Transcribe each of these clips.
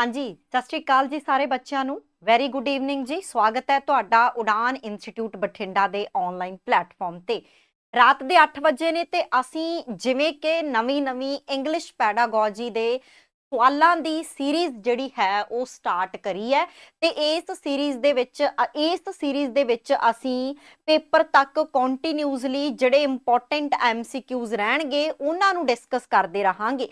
ਹਾਂਜੀ ਸਤਿ ਸ਼੍ਰੀ ਅਕਾਲ ਜੀ ਸਾਰੇ ਬੱਚਿਆਂ ਨੂੰ ਵੈਰੀ ਗੁੱਡ ਈਵਨਿੰਗ ਜੀ ਸਵਾਗਤ ਹੈ ਤੁਹਾਡਾ ਉਡਾਨ ਇੰਸਟੀਚਿਊਟ ਬਠਿੰਡਾ ਦੇ ਆਨਲਾਈਨ ਪਲੇਟਫਾਰਮ ਤੇ ਰਾਤ ਦੇ 8 ਵਜੇ ਨੇ ਤੇ ਅਸੀਂ ਜਿਵੇਂ ਕਿ ਨਵੀਂ-ਨਵੀਂ ਇੰਗਲਿਸ਼ ਪੈਡਾਗੋਜੀ ਦੇ ਸਵਾਲਾਂ ਦੀ ਸੀਰੀਜ਼ ਜਿਹੜੀ ਹੈ ਉਹ ਸਟਾਰਟ ਕਰੀ ਹੈ ਤੇ ਇਸ ਸੀਰੀਜ਼ ਦੇ ਵਿੱਚ ਇਸ ਸੀਰੀਜ਼ ਦੇ ਵਿੱਚ ਅਸੀਂ ਪੇਪਰ ਤੱਕ ਕੰਟੀਨਿਊਸਲੀ ਜਿਹੜੇ ਇੰਪੋਰਟੈਂਟ ਐਮਸੀਕਿਊਜ਼ ਰਹਿਣਗੇ ਉਹਨਾਂ ਨੂੰ ਡਿਸਕਸ ਕਰਦੇ ਰਹਾਂਗੇ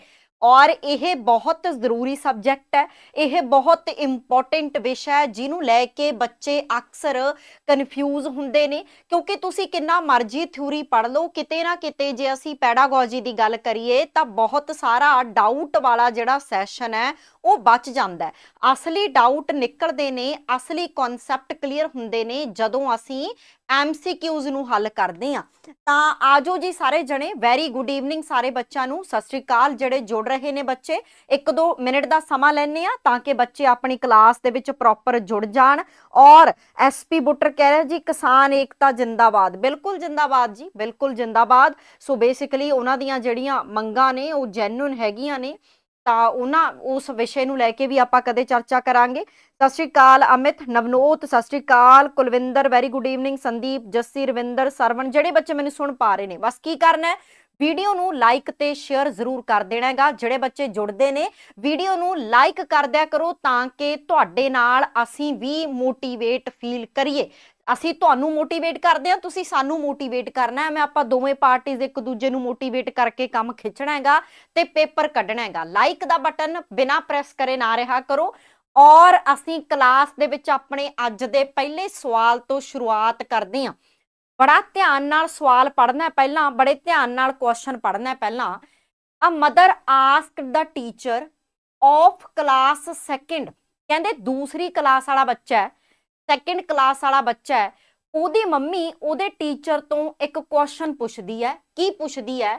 ਔਰ ਇਹ ਬਹੁਤ ਜ਼ਰੂਰੀ ਸਬਜੈਕਟ ਹੈ ਇਹ ਬਹੁਤ ਇੰਪੋਰਟੈਂਟ ਵਿਸ਼ਾ ਹੈ ਜਿਹਨੂੰ ਲੈ ਕੇ ਬੱਚੇ ਅਕਸਰ ਕਨਫਿਊਜ਼ ਹੁੰਦੇ ਨੇ ਕਿਉਂਕਿ ਤੁਸੀਂ ਕਿੰਨਾ ਮਰਜ਼ੀ ਥਿਊਰੀ ਪੜ੍ਹ ਲਓ ਕਿਤੇ ਨਾ ਕਿਤੇ ਜੇ ਅਸੀਂ ਪੈਡਾਗੋਜੀ ਦੀ ਗੱਲ ਕਰੀਏ ਤਾਂ ਬਹੁਤ ਸਾਰਾ ਡਾਊਟ ਵਾਲਾ ਜਿਹੜਾ ਸੈਸ਼ਨ ਹੈ ਉਹ ਬਚ ਜਾਂਦਾ ਹੈ ਅਸਲੀ ਡਾਊਟ ਨਿਕਲਦੇ ਨੇ ਅਸਲੀ ਕਨਸੈਪਟ ਕਲੀਅਰ ਹੁੰਦੇ ਨੇ ਜਦੋਂ ਅਸੀਂ ਐਮਸੀਕਿਊਜ਼ ਨੂੰ ਹੱਲ ਕਰਦੇ ਆ ਤਾਂ ਆਜੋ ਜੀ ਸਾਰੇ ਜਣੇ ਵੈਰੀ ਗੁੱਡ ਈਵਨਿੰਗ ਸਾਰੇ ਬੱਚਿਆਂ ਨੂੰ ਸਤਿ ਸ੍ਰੀ ਅਕਾਲ ਜਿਹੜੇ ਜੁੜ ਰਹੇ ਨੇ ਬੱਚੇ ਇੱਕ ਦੋ ਮਿੰਟ ਦਾ ਸਮਾਂ ਲੈਣੇ ਆ ਤਾਂ ਕਿ ਬੱਚੇ ਆਪਣੀ ਕਲਾਸ ਦੇ ਵਿੱਚ ਪ੍ਰੋਪਰ ਜੁੜ ਜਾਣ ਔਰ ਐਸਪੀ ਬੁੱਟਰ ਕਹਿ ਰਿਹਾ ਜੀ ਕਿਸਾਨ ਏਕਤਾ ਜਿੰਦਾਬਾਦ ਬਿਲਕੁਲ ਜਿੰਦਾਬਾਦ ਜੀ ਬਿਲਕੁਲ ਜਿੰਦਾਬਾਦ ਸੋ ਬੇਸਿਕਲੀ ਉਹਨਾਂ ਦੀਆਂ ਜਿਹੜੀਆਂ ਮੰਗਾਂ ਨੇ ਉਹ ਜੈਨੂਨ ਹੈਗੀਆਂ ਨੇ ਤਾਂ ਉਹਨਾਂ ਉਸ ਵਿਸ਼ੇ ਨੂੰ ਲੈ ਕੇ ਵੀ ਆਪਾਂ ਕਦੇ ਚਰਚਾ ਕਰਾਂਗੇ ਸਤਿ ਸ਼੍ਰੀ ਅਕਾਲ ਅਮਿਤ ਨਵਨੋਤ Sat Sri Akal Kulwinder very good evening Sandeep Jassi Ravinder Sarwan ਜਿਹੜੇ ਬੱਚੇ ਮੈਨੂੰ ਸੁਣ ਪਾ ਰਹੇ ਨੇ ਬਸ ਕੀ ਕਰਨਾ ਹੈ ਵੀਡੀਓ ਨੂੰ ਲਾਈਕ ਤੇ ਸ਼ੇਅਰ ਜ਼ਰੂਰ ਕਰ ਦੇਣਾ ਹੈਗਾ ਜਿਹੜੇ ਬੱਚੇ ਜੁੜਦੇ ਨੇ ਵੀਡੀਓ ਨੂੰ ਲਾਈਕ ਕਰ ਦਿਆ ਕਰੋ ਤਾਂ ਕਿ ਤੁਹਾਡੇ ਨਾਲ ਅਸੀਂ ਵੀ ਮੋਟੀਵੇਟ ਫੀਲ ਕਰੀਏ ਅਸੀਂ ਤੁਹਾਨੂੰ ਮੋਟੀਵੇਟ ਕਰਦੇ ਆ ਤੁਸੀਂ ਸਾਨੂੰ ਮੋਟੀਵੇਟ ਕਰਨਾ ਹੈ ਮੈਂ ਆਪਾਂ ਦੋਵੇਂ ਪਾਰਟੀਆਂ ਇੱਕ ਦੂਜੇ ਨੂੰ ਮੋਟੀਵੇਟ ਕਰਕੇ ਕੰਮ ਖਿੱਚਣਾ ਹੈਗਾ ਤੇ ਪੇਪਰ ਕੱਢਣਾ ਹੈਗਾ ਲਾਈਕ ਦਾ ਬਟਨ ਬਿਨਾ ਪ੍ਰੈਸ ਕਰੇ ਨਾ ਰਹਾ ਕਰੋ ਔਰ ਅਸੀਂ ਕਲਾਸ ਦੇ ਵਿੱਚ ਆਪਣੇ ਅੱਜ ਦੇ ਪਹਿਲੇ ਸਵਾਲ ਤੋਂ ਸ਼ੁਰੂਆਤ ਕਰਦੇ ਹਾਂ ਬੜਾ ਧਿਆਨ ਨਾਲ ਸਵਾਲ ਪੜ੍ਹਨਾ ਪਹਿਲਾਂ ਬੜੇ ਧਿਆਨ ਨਾਲ ਕੁਐਸਚਨ ਪੜ੍ਹਨਾ ਪਹਿਲਾਂ ਆ mother asked the teacher of class second ਕਹਿੰਦੇ ਦੂਸਰੀ ਕਲਾਸ ਵਾਲਾ ਬੱਚਾ ਹੈ ਸੈਕਿੰਡ ਕਲਾਸ ਵਾਲਾ ਬੱਚਾ ਹੈ ਉਹਦੀ ਮੰਮੀ ਉਹਦੇ ਟੀਚਰ ਤੋਂ ਇੱਕ ਕੁਐਸਚਨ ਪੁੱਛਦੀ ਹੈ ਕੀ ਪੁੱਛਦੀ ਹੈ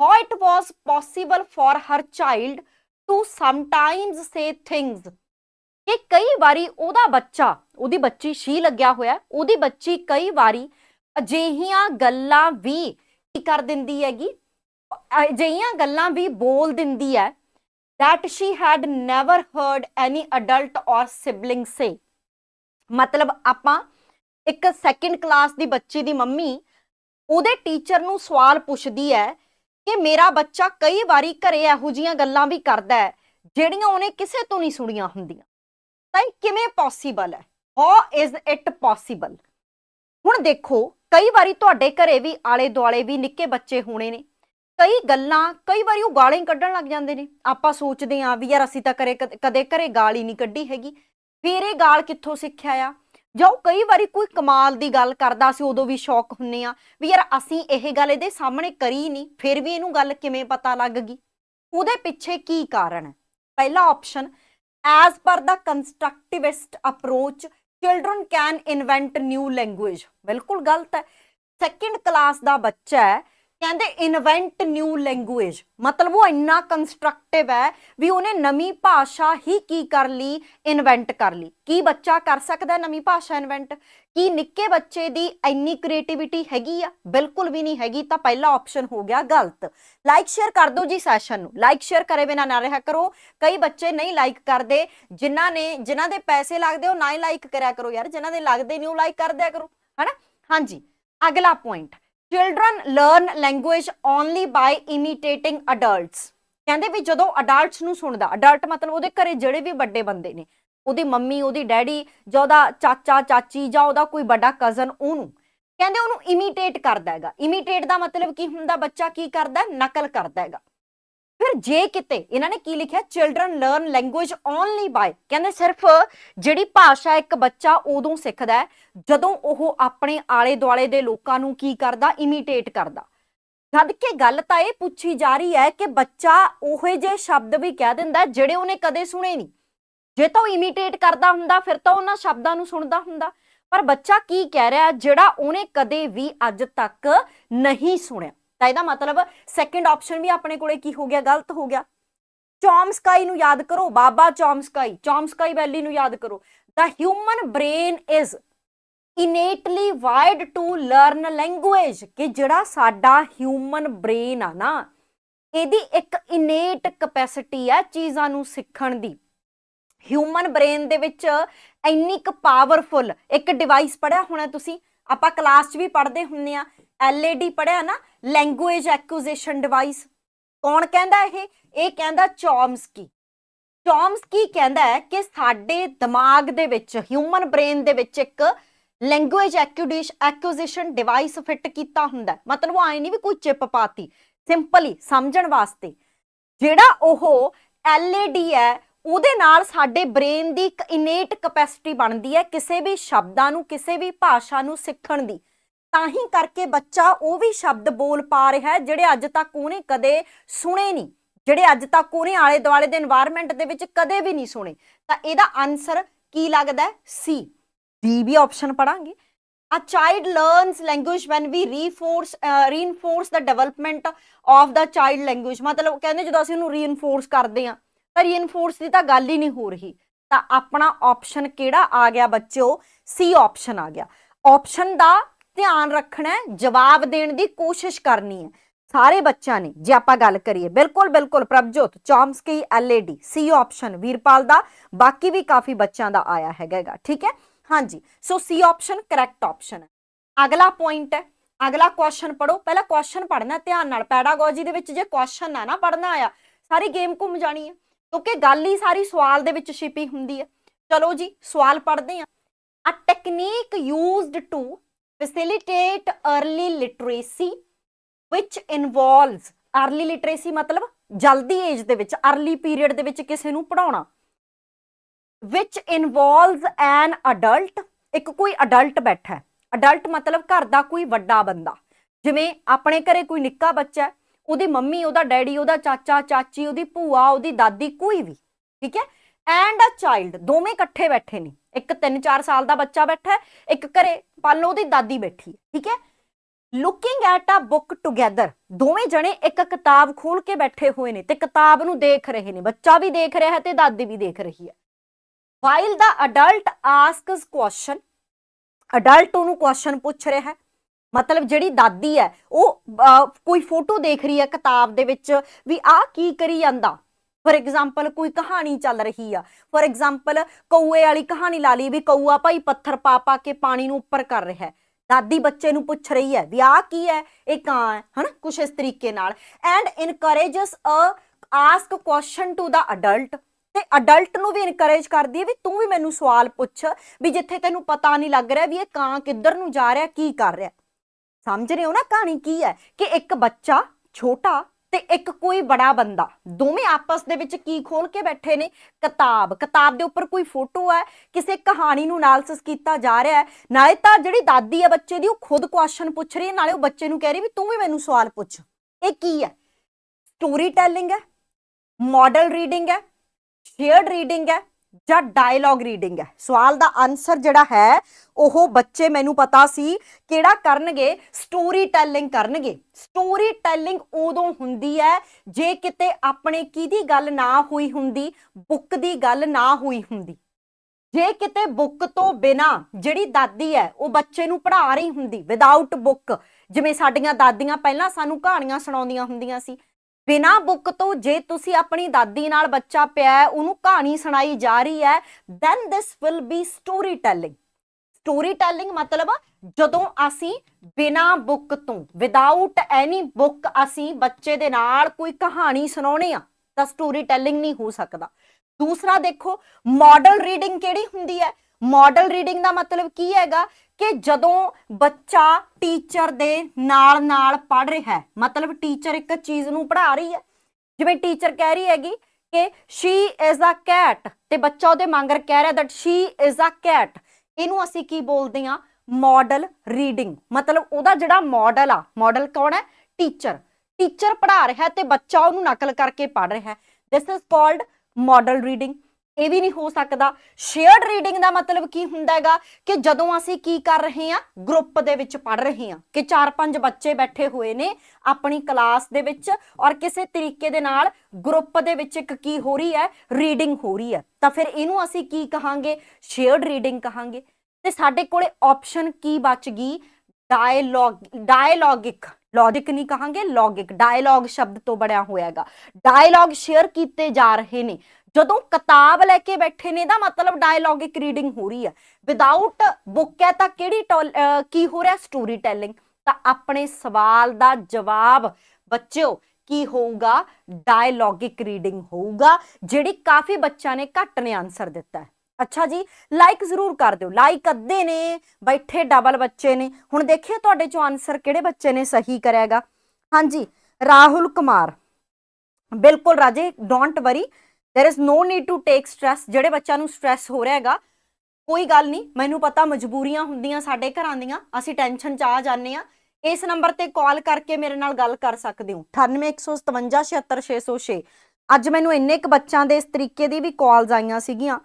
how it was possible for her child to sometimes say things ਕਿ ਕਈ ਵਾਰੀ ਉਹਦਾ ਬੱਚਾ ਉਹਦੀ ਬੱਚੀ ਸ਼ੀ ਲੱਗਿਆ ਹੋਇਆ ਉਹਦੀ ਬੱਚੀ ਕਈ ਵਾਰੀ ਅਜਿਹੀਆਂ ਗੱਲਾਂ ਵੀ ਕੀ ਕਰ ਦਿੰਦੀ ਹੈਗੀ ਅਜਿਹੀਆਂ ਗੱਲਾਂ ਵੀ ਬੋਲ ਦਿੰਦੀ ਹੈ that she had never heard any adult or sibling say ਮਤਲਬ ਆਪਾਂ ਇੱਕ ਸੈਕਿੰਡ ਕਲਾਸ ਦੀ ਬੱਚੀ ਦੀ ਮੰਮੀ ਉਹਦੇ ਟੀਚਰ ਨੂੰ ਸਵਾਲ ਪੁੱਛਦੀ ਹੈ ਕਿ ਮੇਰਾ ਬੱਚਾ ਕਈ ਵਾਰੀ ਘਰੇ ਇਹੋ ਜੀਆਂ ਗੱਲਾਂ ਵੀ ਕਰਦਾ ਹੈ ਜਿਹੜੀਆਂ ਉਹਨੇ ਕਿਸੇ ਤੋਂ ਨਹੀਂ ਸੁਣੀਆਂ ਹੁੰਦੀਆਂ ਤਾਂ ਇਹ ਕਿਵੇਂ ਪੋਸੀਬਲ ਹੈ ਹਾਉ ਇਜ਼ ਇਟ ਪੋਸੀਬਲ ਹੁਣ ਦੇਖੋ ਕਈ ਵਾਰੀ ਤੁਹਾਡੇ ਘਰੇ ਵੀ ਆਲੇ ਦੁਆਲੇ ਵੀ ਨਿੱਕੇ ਬੱਚੇ ਹੋਣੇ ਨੇ ਕਈ ਗੱਲਾਂ ਕਈ ਵਾਰੀ ਉਹ ਗਾਲਾਂ ਕੱਢਣ ਲੱਗ ਜਾਂਦੇ ਨੇ ਆਪਾਂ ਸੋਚਦੇ ਆਂ ਵੀ ਯਾਰ ਅਸੀਂ ਤਾਂ ਕਰੇ ਕਦੇ ਘਰੇ ਗਾਲ ਹੀ ਨਹੀਂ ਕੱਢੀ ਹੈਗੀ ਫਿਰ ਇਹ ਗਾਲ ਕਿੱਥੋਂ ਸਿੱਖਿਆ ਆ ਜੋ ਕਈ ਵਾਰੀ ਕੋਈ ਕਮਾਲ ਦੀ ਗੱਲ ਕਰਦਾ ਸੀ ਉਦੋਂ ਵੀ ਸ਼ੌਕ ਹੁੰਨੇ ਆ ਵੀ ਯਾਰ ਅਸੀਂ ਇਹ ਗੱਲ ਇਹਦੇ ਸਾਹਮਣੇ ਕਰੀ ਨਹੀਂ ਫਿਰ ਵੀ ਇਹਨੂੰ ਗੱਲ ਕਿਵੇਂ ਪਤਾ ਲੱਗ ਗਈ ਉਹਦੇ ਪਿੱਛੇ ਕੀ ਕਾਰਨ ਹੈ ਪਹਿਲਾ option as per the constructivist approach children can invent new language ਬਿਲਕੁਲ ਗਲਤ ਹੈ ਸੈਕੰਡ ਕਲਾਸ ਦਾ ਬੱਚਾ ਹੈ ਕਹਿੰਦੇ ਇਨਵੈਂਟ ਨਿਊ ਲੈਂਗੁਏਜ ਮਤਲਬ ਉਹ ਇੰਨਾ ਕੰਸਟਰਕਟਿਵ ਹੈ ਵੀ ਉਹਨੇ ਨਵੀਂ ਭਾਸ਼ਾ ਹੀ ਕੀ ਕਰ ਲਈ ਇਨਵੈਂਟ ਕਰ ਲਈ ਕੀ ਬੱਚਾ ਕਰ ਸਕਦਾ ਨਵੀਂ ਭਾਸ਼ਾ ਇਨਵੈਂਟ ਕੀ ਨਿੱਕੇ ਬੱਚੇ ਦੀ ਇੰਨੀ ਕ੍ਰੀਏਟੀਵਿਟੀ ਹੈਗੀ ਆ ਬਿਲਕੁਲ ਵੀ ਨਹੀਂ ਹੈਗੀ ਤਾਂ ਪਹਿਲਾ ਆਪਸ਼ਨ ਹੋ ਗਿਆ ਗਲਤ ਲਾਈਕ ਸ਼ੇਅਰ ਕਰ ਦਿਓ ਜੀ ਸੈਸ਼ਨ ਨੂੰ ਲਾਈਕ ਸ਼ੇਅਰ ਕਰੇ ਬਿਨਾ ਨਾ ਰਿਹਾ ਕਰੋ ਕਈ ਬੱਚੇ ਨਹੀਂ ਲਾਈਕ ਕਰਦੇ ਜਿਨ੍ਹਾਂ ਨੇ ਜਿਨ੍ਹਾਂ ਦੇ ਪੈਸੇ ਲੱਗਦੇ ਉਹ ਨਾ ਹੀ ਲਾਈਕ ਕਰਿਆ ਕਰੋ ਯਾਰ ਜਿਨ੍ਹਾਂ ਦੇ ਲੱਗਦੇ ਨਹੀਂ ਉਹ ਲਾਈਕ ਕਰ ਦਿਆ ਕਰੋ ਹਨਾ ਹਾਂਜੀ ਅਗਲਾ point children learn language only by imitating adults ਕਹਿੰਦੇ ਵੀ ਜਦੋਂ ਅਡਲਟਸ ਨੂੰ ਸੁਣਦਾ ਅਡਲਟ ਮਤਲਬ ਉਹਦੇ ਘਰੇ ਜਿਹੜੇ ਵੀ ਵੱਡੇ ਬੰਦੇ ਨੇ ਉਹਦੀ ਮੰਮੀ ਉਹਦੀ ਡੈਡੀ ਜਾਂ ਉਹਦਾ ਚਾਚਾ ਚਾਚੀ ਜਾਂ ਉਹਦਾ ਕੋਈ ਵੱਡਾ ਕਜ਼ਨ ਉਹਨੂੰ ਕਹਿੰਦੇ ਉਹਨੂੰ ਇਮੀਟੇਟ ਕਰਦਾ ਹੈਗਾ ਇਮੀਟੇਟ ਦਾ ਮਤਲਬ ਕੀ ਹੁੰਦਾ ਬੱਚਾ ਕੀ ਕਰਦਾ ਨਕਲ ਕਰਦਾ ਹੈਗਾ ਫਿਰ ਜੇ ਕਿਤੇ ਇਹਨਾਂ ਨੇ ਕੀ ਲਿਖਿਆ children learn language only by ਕਹਿੰਦੇ ਸਿਰਫ ਜਿਹੜੀ ਭਾਸ਼ਾ ਇੱਕ ਬੱਚਾ ਉਦੋਂ ਸਿੱਖਦਾ ਜਦੋਂ ਉਹ ਆਪਣੇ ਆਲੇ ਦੁਆਲੇ ਦੇ ਲੋਕਾਂ ਨੂੰ ਕੀ ਕਰਦਾ ਇਮੀਟੇਟ ਕਰਦਾ ਜਦ ਕਿ ਗੱਲ ਤਾਂ ਇਹ ਪੁੱਛੀ ਜਾ ਰਹੀ ਹੈ ਕਿ ਬੱਚਾ ਉਹੇ ਜੇ ਸ਼ਬਦ ਵੀ ਕਹਿ ਦਿੰਦਾ ਜਿਹੜੇ ਉਹਨੇ ਕਦੇ ਸੁਣੇ ਨਹੀਂ ਜੇ ਤਾਂ ਉਹ ਇਮੀਟੇਟ ਕਰਦਾ ਹੁੰਦਾ ਫਿਰ ਤਾਂ ਉਹਨਾਂ ਸ਼ਬਦਾਂ ਨੂੰ ਸੁਣਦਾ ਹੁੰਦਾ ਪਰ ਬੱਚਾ ਕੀ ਕਹਿ ਰਿਹਾ ਜਿਹੜਾ ਉਹਨੇ ਕਦੇ ਵੀ ਅੱਜ ਤੱਕ ਨਹੀਂ ਸੁਣਿਆ ਤਾਂ ਇਹਦਾ ਮਤਲਬ ਸੈਕੰਡ ਆਪਸ਼ਨ ਵੀ ਆਪਣੇ ਕੋਲੇ ਕੀ ਹੋ ਗਿਆ ਗਲਤ ਹੋ ਗਿਆ ਚੌਮਸਕਾਈ ਨੂੰ ਯਾਦ ਕਰੋ ਬਾਬਾ ਚੌਮਸਕਾਈ ਚੌਮਸਕਾਈ ਵੈਲੀ ਨੂੰ ਯਾਦ ਕਰੋ the human brain is innately wired to learn language ਕਿ ਜਿਹੜਾ ਸਾਡਾ ਹਿਊਮਨ ਬ੍ਰੇਨ ਆ ਨਾ ਇਹਦੀ ਇੱਕ ਇਨੇਟ ਕਪੈਸਿਟੀ ਆ ਚੀਜ਼ਾਂ ਨੂੰ ਸਿੱਖਣ ਦੀ ਹਿਊਮਨ ਬ੍ਰੇਨ ਦੇ ਵਿੱਚ ਇੰਨੀ ਕੁ ਪਾਵਰਫੁਲ ਇੱਕ ਡਿਵਾਈਸ ਪੜਿਆ ਹੋਣਾ ਤੁਸੀਂ ਆਪਾਂ ਕਲਾਸ 'ਚ ਵੀ ਪੜ੍ਹਦੇ ਹੁੰਨੇ ਆ ਐਲਏਡੀ ਪੜਿਆ ਨਾ ਲੈਂਗੁਏਜ ਐਕਿਊਜ਼ੇਸ਼ਨ ਡਿਵਾਈਸ ਕੌਣ ਕਹਿੰਦਾ ਇਹ ਇਹ ਕਹਿੰਦਾ ਚੌਮਸਕੀ ਚੌਮਸਕੀ ਕਹਿੰਦਾ ਹੈ ਕਿ ਸਾਡੇ ਦਿਮਾਗ ਦੇ ਵਿੱਚ ਹਿਊਮਨ ਬ੍ਰੇਨ ਦੇ ਵਿੱਚ ਇੱਕ ਲੈਂਗੁਏਜ ਐਕਿਊਜ਼ੇਸ਼ਨ ਡਿਵਾਈਸ ਫਿੱਟ ਕੀਤਾ ਹੁੰਦਾ ਮਤਲਬ ਉਹ ਆਏ ਨਹੀਂ ਵੀ ਕੋਈ ਚਿਪ ਪਾਤੀ ਸਿੰਪਲੀ ਸਮਝਣ ਵਾਸਤੇ ਜਿਹੜਾ ਉਹ ਐਲਏਡੀ ਹੈ ਉਹਦੇ ਨਾਲ ਸਾਡੇ ਬ੍ਰੇਨ ਦੀ ਇੱਕ ਇਨੇਟ ਕਪੈਸਿਟੀ ਬਣਦੀ ਹੈ ਕਿਸੇ ਵੀ ਸ਼ਬਦਾਂ ਨੂੰ ਕਿਸੇ ਵੀ ਭਾਸ਼ਾ ਨੂੰ ਸਿੱਖਣ ਦੀ ਤਾਂ ਹੀ ਕਰਕੇ ਬੱਚਾ ਉਹ ਵੀ ਸ਼ਬਦ ਬੋਲ ਪਾ ਰਿਹਾ ਹੈ ਜਿਹੜੇ ਅੱਜ ਤੱਕ ਉਹਨੇ ਕਦੇ ਸੁਣੇ ਨਹੀਂ ਜਿਹੜੇ ਅੱਜ ਤੱਕ ਉਹਨੇ ਆਲੇ ਦੁਆਲੇ ਦੇ এনवायरमेंट ਦੇ ਵਿੱਚ ਕਦੇ ਵੀ ਨਹੀਂ ਸੁਣੇ ਤਾਂ ਇਹਦਾ ਆਨਸਰ ਕੀ ਲੱਗਦਾ ਹੈ ਸੀ ਡੀ ਵੀ ਆਪਸ਼ਨ ਪੜਾਂਗੇ A child learns language when we reinforce reinforce the development of the child language ਮਤਲਬ ਕਹਿੰਦੇ ਜਦੋਂ ਅਸੀਂ ਉਹਨੂੰ ਰੀਇਨਫੋਰਸ ਕਰਦੇ ਆ ਤਾਂ ਰੀਇਨਫੋਰਸ ਦੀ ਤਾਂ ਗੱਲ ਹੀ ਨਹੀਂ ਹੋ ਰਹੀ ਤਾਂ ਆਪਣਾ ਆਪਸ਼ਨ ਕਿਹੜਾ ਆ ਗਿਆ ਬੱਚਿਓ ਸੀ ਆਪਸ਼ਨ ਆ ਗਿਆ ਆਪਸ਼ਨ ਦਾ ਧਿਆਨ ਰੱਖਣਾ ਹੈ ਜਵਾਬ ਦੇਣ ਦੀ ਕੋਸ਼ਿਸ਼ ਕਰਨੀ ਹੈ ਸਾਰੇ ਬੱਚਿਆਂ ਨੇ ਜੇ ਆਪਾਂ ਗੱਲ ਕਰੀਏ ਬਿਲਕੁਲ ਬਿਲਕੁਲ Prabhjot Chomsky LAD C option Veerpal ਦਾ ਬਾਕੀ ਵੀ ਕਾਫੀ ਬੱਚਿਆਂ ਦਾ ਆਇਆ ਹੈਗਾ ਠੀਕ ਹੈ ਹਾਂਜੀ so C option correct option ਹੈ ਅਗਲਾ ਪੁਆਇੰਟ ਹੈ ਅਗਲਾ ਕੁਐਸਚਨ ਪੜੋ ਪਹਿਲਾਂ ਕੁਐਸਚਨ ਪੜਨਾ ਧਿਆਨ ਨਾਲ ਪੈਡਾਗੋਜੀ ਦੇ ਵਿੱਚ ਜੇ ਕੁਐਸਚਨ ਨਾ ਨਾ ਪੜਨਾ ਆਇਆ ਸਾਰੀ ਗੇਮ ਘੁੰਮ ਜਾਣੀ ਹੈ ਕਿਉਂਕਿ ਗੱਲ ਹੀ ਸਾਰੀ ਸਵਾਲ ਦੇ ਵਿੱਚ ਛਿਪੀ ਹੁੰਦੀ ਹੈ ਚਲੋ ਜੀ ਸਵਾਲ ਪੜਦੇ ਆ a technique used to facilitate early literacy which involves early literacy ਮਤਲਬ ਜਲਦੀ ਏਜ ਦੇ ਵਿੱਚ early ਪੀਰੀਅਡ ਦੇ ਵਿੱਚ ਕਿਸੇ ਨੂੰ ਪੜਾਉਣਾ ਵਿਚ ਇਨਵੋਲਵਸ ਐਨ ਅਡਲਟ ਇੱਕ ਕੋਈ ਅਡਲਟ ਬੈਠਾ ਹੈ ਅਡਲਟ ਮਤਲਬ ਘਰ ਦਾ ਕੋਈ ਵੱਡਾ ਬੰਦਾ ਜਿਵੇਂ ਆਪਣੇ ਘਰੇ ਕੋਈ ਨਿੱਕਾ ਬੱਚਾ ਹੈ ਉਹਦੀ ਮੰਮੀ ਉਹਦਾ ਡੈਡੀ ਉਹਦਾ ਚਾਚਾ ਚਾਚੀ ਉਹਦੀ ਭੂਆ ਉਹਦੀ ਦਾਦੀ ਕੋਈ ਵੀ ਠੀਕ ਹੈ ਐਂਡ ਅ ਚਾਈਲਡ ਦੋਵੇਂ ਇਕੱਠੇ ਬੈਠੇ ਨੇ ਇੱਕ 3-4 ਸਾਲ ਦਾ ਬੱਚਾ ਬੈਠਾ ਹੈ ਇੱਕ ਘਰੇ ਪਾਲੋ ਉਹਦੀ ਦਾਦੀ ਬੈਠੀ ਹੈ ਠੀਕ ਹੈ looking at a book together ਦੋਵੇਂ ਜਣੇ ਇੱਕ ਕਿਤਾਬ ਖੋਲ ਕੇ ਬੈਠੇ ਹੋਏ ਨੇ ਤੇ ਕਿਤਾਬ ਨੂੰ ਦੇਖ ਰਹੇ ਨੇ ਬੱਚਾ ਵੀ ਦੇਖ ਰਿਹਾ ਹੈ ਤੇ ਦਾਦੀ ਵੀ ਦੇਖ ਰਹੀ ਹੈ while the adult asks question adult ਉਹਨੂੰ ਕੁਐਸਚਨ ਪੁੱਛ ਰਿਹਾ ਹੈ ਮਤਲਬ ਜਿਹੜੀ ਦਾਦੀ ਹੈ ਉਹ ਕੋਈ ਫੋਟੋ ਦੇਖ ਰਹੀ ਹੈ ਕਿਤਾਬ ਦੇ ਵਿੱਚ ਵੀ ਆ ਕੀ ਕਰੀ ਜਾਂਦਾ ਫੋਰ ਐਗਜ਼ਾਮਪਲ ਕੋਈ ਕਹਾਣੀ ਚੱਲ ਰਹੀ ਆ ਫੋਰ ਐਗਜ਼ਾਮਪਲ ਕੌਏ ਵਾਲੀ ਕਹਾਣੀ ਲਾ ਲਈ ਵੀ ਕੌਆ ਭਾਈ ਪੱਥਰ ਪਾ ਪਾ ਕੇ ਪਾਣੀ ਨੂੰ ਉੱਪਰ ਕਰ ਰਿਹਾ ਹੈ ਦਾਦੀ ਬੱਚੇ ਨੂੰ ਪੁੱਛ ਰਹੀ ਹੈ ਵੀ ਆ ਕੀ ਹੈ ਇਹ ਕਾਂ ਹੈ ਹਨਾ ਕੁਛ ਇਸ ਤਰੀਕੇ ਨਾਲ and encourages a ask question to the adult ਤੇ ਅਡਲਟ ਨੂੰ ਵੀ ਇਨਕਰੇਜ ਕਰਦੀ ਹੈ ਵੀ ਤੂੰ ਵੀ ਮੈਨੂੰ ਸਵਾਲ ਪੁੱਛ ਵੀ ਜਿੱਥੇ ਤੈਨੂੰ ਪਤਾ ਨਹੀਂ ਲੱਗ ਰਿਹਾ ਵੀ ਇਹ ਕਾਂ ਕਿੱਧਰ ਨੂੰ ਜਾ ਰਿਹਾ ਕੀ ਕਰ ਰਿਹਾ ਸਮਝ ਰਹੇ ਹੋ ਨਾ ਕਹਾਣੀ ਕੀ ਹੈ ਕਿ ਇੱਕ ਬੱਚਾ ਛੋਟਾ ਤੇ ਇੱਕ ਕੋਈ ਬੜਾ ਬੰਦਾ ਦੋਵੇਂ ਆਪਸ ਦੇ ਵਿੱਚ ਕੀ ਖੋਲ ਕੇ ਬੈਠੇ ਨੇ ਕਿਤਾਬ ਕਿਤਾਬ ਦੇ ਉੱਪਰ ਕੋਈ ਫੋਟੋ ਹੈ ਕਿਸੇ ਕਹਾਣੀ ਨੂੰ ਅਨਾਲਿਸਿਸ ਕੀਤਾ ਜਾ ਰਿਹਾ ਹੈ ਨਾਲੇ ਤਾਂ ਜਿਹੜੀ ਦਾਦੀ ਹੈ ਬੱਚੇ ਦੀ ਉਹ ਖੁਦ ਕੁਐਸਚਨ ਪੁੱਛ ਰਹੀ ਹੈ ਨਾਲੇ ਉਹ ਬੱਚੇ ਨੂੰ ਕਹਿ ਰਹੀ ਵੀ ਤੂੰ ਵੀ ਮੈਨੂੰ ਸਵਾਲ ਪੁੱਛ ਇਹ ਕੀ ਹੈ ਸਟੋਰੀ ਟੈਲਿੰਗ ਹੈ ਮਾਡਲ ਰੀਡਿੰਗ ਹੈ ਸ਼ੇਅਰਡ ਰੀਡਿੰਗ ਹੈ ਜਾਂ ਡਾਇਲੌਗ ਰੀਡਿੰਗ ਹੈ ਸਵਾਲ ਦਾ ਆਨਸਰ ਜਿਹੜਾ ਹੈ ਉਹ ਬੱਚੇ ਮੈਨੂੰ ਪਤਾ ਸੀ ਕਿਹੜਾ ਕਰਨਗੇ ਸਟੋਰੀ ਟੈਲਿੰਗ ਕਰਨਗੇ ਸਟੋਰੀ ਟੈਲਿੰਗ ਉਦੋਂ ਹੁੰਦੀ ਹੈ ਜੇ ਕਿਤੇ ਆਪਣੇ ਕੀਦੀ ਗੱਲ ਨਾ ਹੋਈ ਹੁੰਦੀ ਬੁੱਕ ਦੀ ਗੱਲ ਨਾ ਹੋਈ ਹੁੰਦੀ ਜੇ ਕਿਤੇ ਬੁੱਕ ਤੋਂ ਬਿਨਾ ਜਿਹੜੀ ਦਾਦੀ ਹੈ ਉਹ ਬੱਚੇ ਨੂੰ ਪੜ੍ਹਾ ਰਹੀ ਹੁੰਦੀ ਵਿਦਆਊਟ ਬੁੱਕ ਜਿਵੇਂ ਸਾਡੀਆਂ ਦਾਦੀਆਂ ਪਹਿਲਾਂ ਸਾਨੂੰ ਕਹਾਣੀਆਂ ਸੁਣਾਉਂਦੀਆਂ ਹੁੰਦੀਆਂ ਸੀ ਬਿਨਾ ਬੁੱਕ ਤੋਂ ਜੇ ਤੁਸੀਂ ਆਪਣੀ ਦਾਦੀ ਨਾਲ ਬੱਚਾ ਪਿਆ ਉਹਨੂੰ ਕਹਾਣੀ ਸੁਣਾਈ ਜਾ ਰਹੀ ਹੈ then this will be story telling story telling ਮਤਲਬ ਜਦੋਂ ਅਸੀਂ ਬਿਨਾ ਬੁੱਕ ਤੋਂ ਵਿਦਆਊਟ ਐਨੀ ਬੁੱਕ ਅਸੀਂ ਬੱਚੇ ਦੇ ਨਾਲ ਕੋਈ ਕਹਾਣੀ ਸੁਣਾਉਣੀ ਆ ਤਾਂ ਸਟੋਰੀ ਟੈਲਿੰਗ ਨਹੀਂ ਹੋ ਸਕਦਾ ਦੂਸਰਾ ਦੇਖੋ ਮਾਡਲ ਰੀਡਿੰਗ ਕਿਹੜੀ ਹੁੰਦੀ ਹੈ ਮਾਡਲ ਰੀਡਿੰਗ ਦਾ ਮਤਲਬ ਕੀ ਹੈਗਾ ਕਿ ਜਦੋਂ ਬੱਚਾ ਟੀਚਰ ਦੇ ਨਾਲ ਨਾਲ ਪੜ ਰਿਹਾ ਹੈ ਮਤਲਬ ਟੀਚਰ ਇੱਕ ਚੀਜ਼ ਨੂੰ ਪੜਾ ਰਹੀ ਹੈ ਜਿਵੇਂ ਟੀਚਰ ਕਹਿ ਰਹੀ ਹੈਗੀ ਕਿ ਸ਼ੀ ਇਜ਼ ਅ ਕੈਟ ਤੇ ਬੱਚਾ ਉਹਦੇ ਮੰਗਰ ਕਹਿ ਰਿਹਾ that she is a cat ਇਹਨੂੰ ਅਸੀਂ ਕੀ ਬੋਲਦੇ ਆ ਮਾਡਲ ਰੀਡਿੰਗ ਮਤਲਬ ਉਹਦਾ ਜਿਹੜਾ ਮਾਡਲ ਆ ਮਾਡਲ ਕੌਣ ਹੈ ਟੀਚਰ ਟੀਚਰ ਪੜਾ ਰਿਹਾ ਤੇ ਬੱਚਾ ਉਹਨੂੰ ਨਕਲ ਕਰਕੇ ਪੜ ਰਿਹਾ this is called model reading ਇਹ ਵੀ ਨਹੀਂ ਹੋ ਸਕਦਾ ਸ਼ੇਅਰਡ ਰੀਡਿੰਗ ਦਾ ਮਤਲਬ ਕੀ ਹੁੰਦਾ ਹੈਗਾ ਕਿ ਜਦੋਂ ਅਸੀਂ ਕੀ ਕਰ ਰਹੇ ਹਾਂ ਗਰੁੱਪ ਦੇ ਵਿੱਚ ਪੜ ਰਹੇ ਹਾਂ ਕਿ ਚਾਰ ਪੰਜ ਬੱਚੇ ਬੈਠੇ ਹੋਏ ਨੇ ਆਪਣੀ ਕਲਾਸ ਦੇ ਵਿੱਚ ਔਰ ਕਿਸੇ ਤਰੀਕੇ ਦੇ ਨਾਲ ਗਰੁੱਪ ਦੇ ਵਿੱਚ ਇੱਕ ਕੀ ਹੋ ਰਹੀ ਹੈ ਰੀਡਿੰਗ ਹੋ ਰਹੀ ਹੈ ਤਾਂ ਫਿਰ ਇਹਨੂੰ ਅਸੀਂ ਕੀ ਕਹਾਂਗੇ ਸ਼ੇਅਰਡ ਰੀਡਿੰਗ ਕਹਾਂਗੇ ਤੇ ਸਾਡੇ ਕੋਲੇ ਆਪਸ਼ਨ ਕੀ ਬਚ ਗਈ ਡਾਇਲੌਗ ਡਾਇਲੌਗਿਕ ਲੌਜਿਕ ਨਹੀਂ ਕਹਾਂਗੇ ਲੌਗਿਕ ਡਾਇਲੌਗ ਸ਼ਬਦ ਤੋਂ ਬਣਿਆ ਹੋਇਆ ਹੈਗਾ ਡਾਇਲੌਗ ਸ਼ੇਅਰ ਕੀਤੇ ਜਾ ਰਹੇ ਨੇ ਜਦੋਂ ਕਿਤਾਬ ਲੈ ਕੇ ਬੈਠੇ ਨੇ ਦਾ ਮਤਲਬ ਡਾਇਲੋਗਿਕ ਰੀਡਿੰਗ ਹੋ ਰਹੀ ਹੈ ਵਿਦਆਊਟ ਬੁੱਕ ਹੈ ਤਾਂ ਕਿਹੜੀ ਕੀ ਹੋ ਰਿਹਾ ਸਟੋਰੀ ਟੈਲਿੰਗ ਤਾਂ ਆਪਣੇ ਸਵਾਲ ਦਾ ਜਵਾਬ ਬੱਚਿਓ ਕੀ ਹੋਊਗਾ ਡਾਇਲੋਗਿਕ ਰੀਡਿੰਗ ਹੋਊਗਾ ਜਿਹੜੀ ਕਾਫੀ ਬੱਚਾ ਨੇ ਘੱਟ ਨੇ ਆਨਸਰ ਦਿੱਤਾ ਹੈ ਅੱਛਾ ਜੀ ਲਾਈਕ ਜ਼ਰੂਰ ਕਰ ਦਿਓ ਲਾਈਕ ਅੱਧੇ ਨੇ ਬੈਠੇ ਡਬਲ ਬੱਚੇ ਨੇ ਹੁਣ ਦੇਖਿਓ ਤੁਹਾਡੇ ਚੋਂ ਆਨਸਰ ਕਿਹੜੇ ਬੱਚੇ ਨੇ ਸਹੀ ਕਰੇਗਾ ਹਾਂਜੀ ਰਾਹੁਲ ਕੁਮਾਰ ਬਿਲਕੁਲ Raje don't worry there is no need to take stress ਜਿਹੜੇ ਬੱਚਾ ਨੂੰ ਸਟ्रेस ਹੋ ਰਿਹਾ ਹੈਗਾ ਕੋਈ ਗੱਲ ਨਹੀਂ ਮੈਨੂੰ ਪਤਾ ਮਜਬੂਰੀਆਂ ਹੁੰਦੀਆਂ ਸਾਡੇ ਘਰਾਂ ਦੀਆਂ ਅਸੀਂ ਟੈਨਸ਼ਨ ਚ ਆ ਜਾਂਦੇ ਆ ਇਸ ਨੰਬਰ ਤੇ ਕਾਲ ਕਰਕੇ ਮੇਰੇ ਨਾਲ ਗੱਲ ਕਰ ਸਕਦੇ ਹੋ 9815776606 ਅੱਜ ਮੈਨੂੰ ਇੰਨੇ ਕ ਬੱਚਿਆਂ ਦੇ ਇਸ ਤਰੀਕੇ ਦੀ ਵੀ ਕਾਲਸ ਆਈਆਂ ਸੀਗੀਆਂ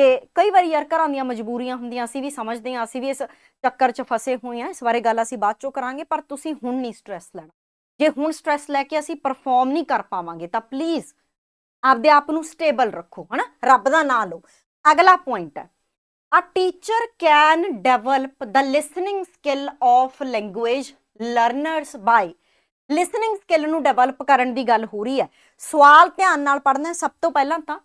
ਕਿ ਕਈ ਵਾਰੀ ਯਾਰ ਘਰਾਂ ਦੀਆਂ ਮਜਬੂਰੀਆਂ ਹੁੰਦੀਆਂ ਅਸੀਂ ਵੀ ਸਮਝਦੇ ਆ ਅਸੀਂ ਵੀ ਇਸ ਚੱਕਰ 'ਚ ਫਸੇ ਹੋਏ ਆ ਇਸ ਬਾਰੇ ਗੱਲ ਅਸੀਂ ਬਾਅਦ 'ਚੋਂ ਕਰਾਂਗੇ ਪਰ ਤੁਸੀਂ ਹੁਣ ਨਹੀਂ ਸਟ्रेस ਲੈਣਾ ਜੇ ਹੁਣ ਸਟ्रेस ਲੈ ਕੇ ਅਸੀਂ ਪਰਫਾਰਮ ਨਹੀਂ ਕਰ ਪਾਵਾਂਗੇ ਤਾਂ ਪਲੀਜ਼ ਆਪਦੇ ਆਪ ਨੂੰ ਸਟੇਬਲ ਰੱਖੋ ਹਨਾ ਰੱਬ ਦਾ ਨਾਮ ਲਓ ਅਗਲਾ ਪੁਆਇੰਟ ਹੈ a teacher can develop the listening skill of language learners by listening skill ਨੂੰ ਡਿਵੈਲਪ ਕਰਨ ਦੀ ਗੱਲ ਹੋ ਰਹੀ ਹੈ ਸਵਾਲ ਧਿਆਨ ਨਾਲ ਪੜ੍ਹਨਾ ਸਭ ਤੋਂ ਪਹਿਲਾਂ ਤਾਂ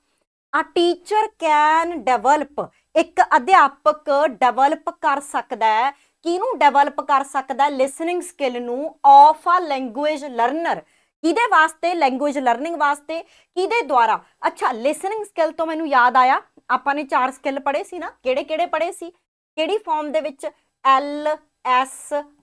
ਅ ਟੀਚਰ ਕੈਨ ਡਿਵੈਲਪ ਇੱਕ ਅਧਿਆਪਕ ਡਿਵੈਲਪ ਕਰ ਸਕਦਾ ਹੈ ਕਿਹਨੂੰ ਡਿਵੈਲਪ ਕਰ ਸਕਦਾ ਲਿਸਨਿੰਗ ਸਕਿੱਲ ਨੂੰ ਆਫ ਅ ਲੈਂਗੁਏਜ ਲਰਨਰ ਕਿਹਦੇ ਵਾਸਤੇ ਲੈਂਗੁਏਜ ਲਰਨਿੰਗ ਵਾਸਤੇ ਕਿਹਦੇ ਦੁਆਰਾ ਅੱਛਾ ਲਿਸਨਿੰਗ ਸਕਿੱਲ ਤੋਂ ਮੈਨੂੰ ਯਾਦ ਆਇਆ ਆਪਾਂ ਨੇ ਚਾਰ ਸਕਿੱਲ ਪੜ੍ਹੇ ਸੀ ਨਾ ਕਿਹੜੇ ਕਿਹੜੇ ਪੜ੍ਹੇ ਸੀ ਕਿਹੜੀ ਫਾਰਮ ਦੇ ਵਿੱਚ ਐਲ ਐਸ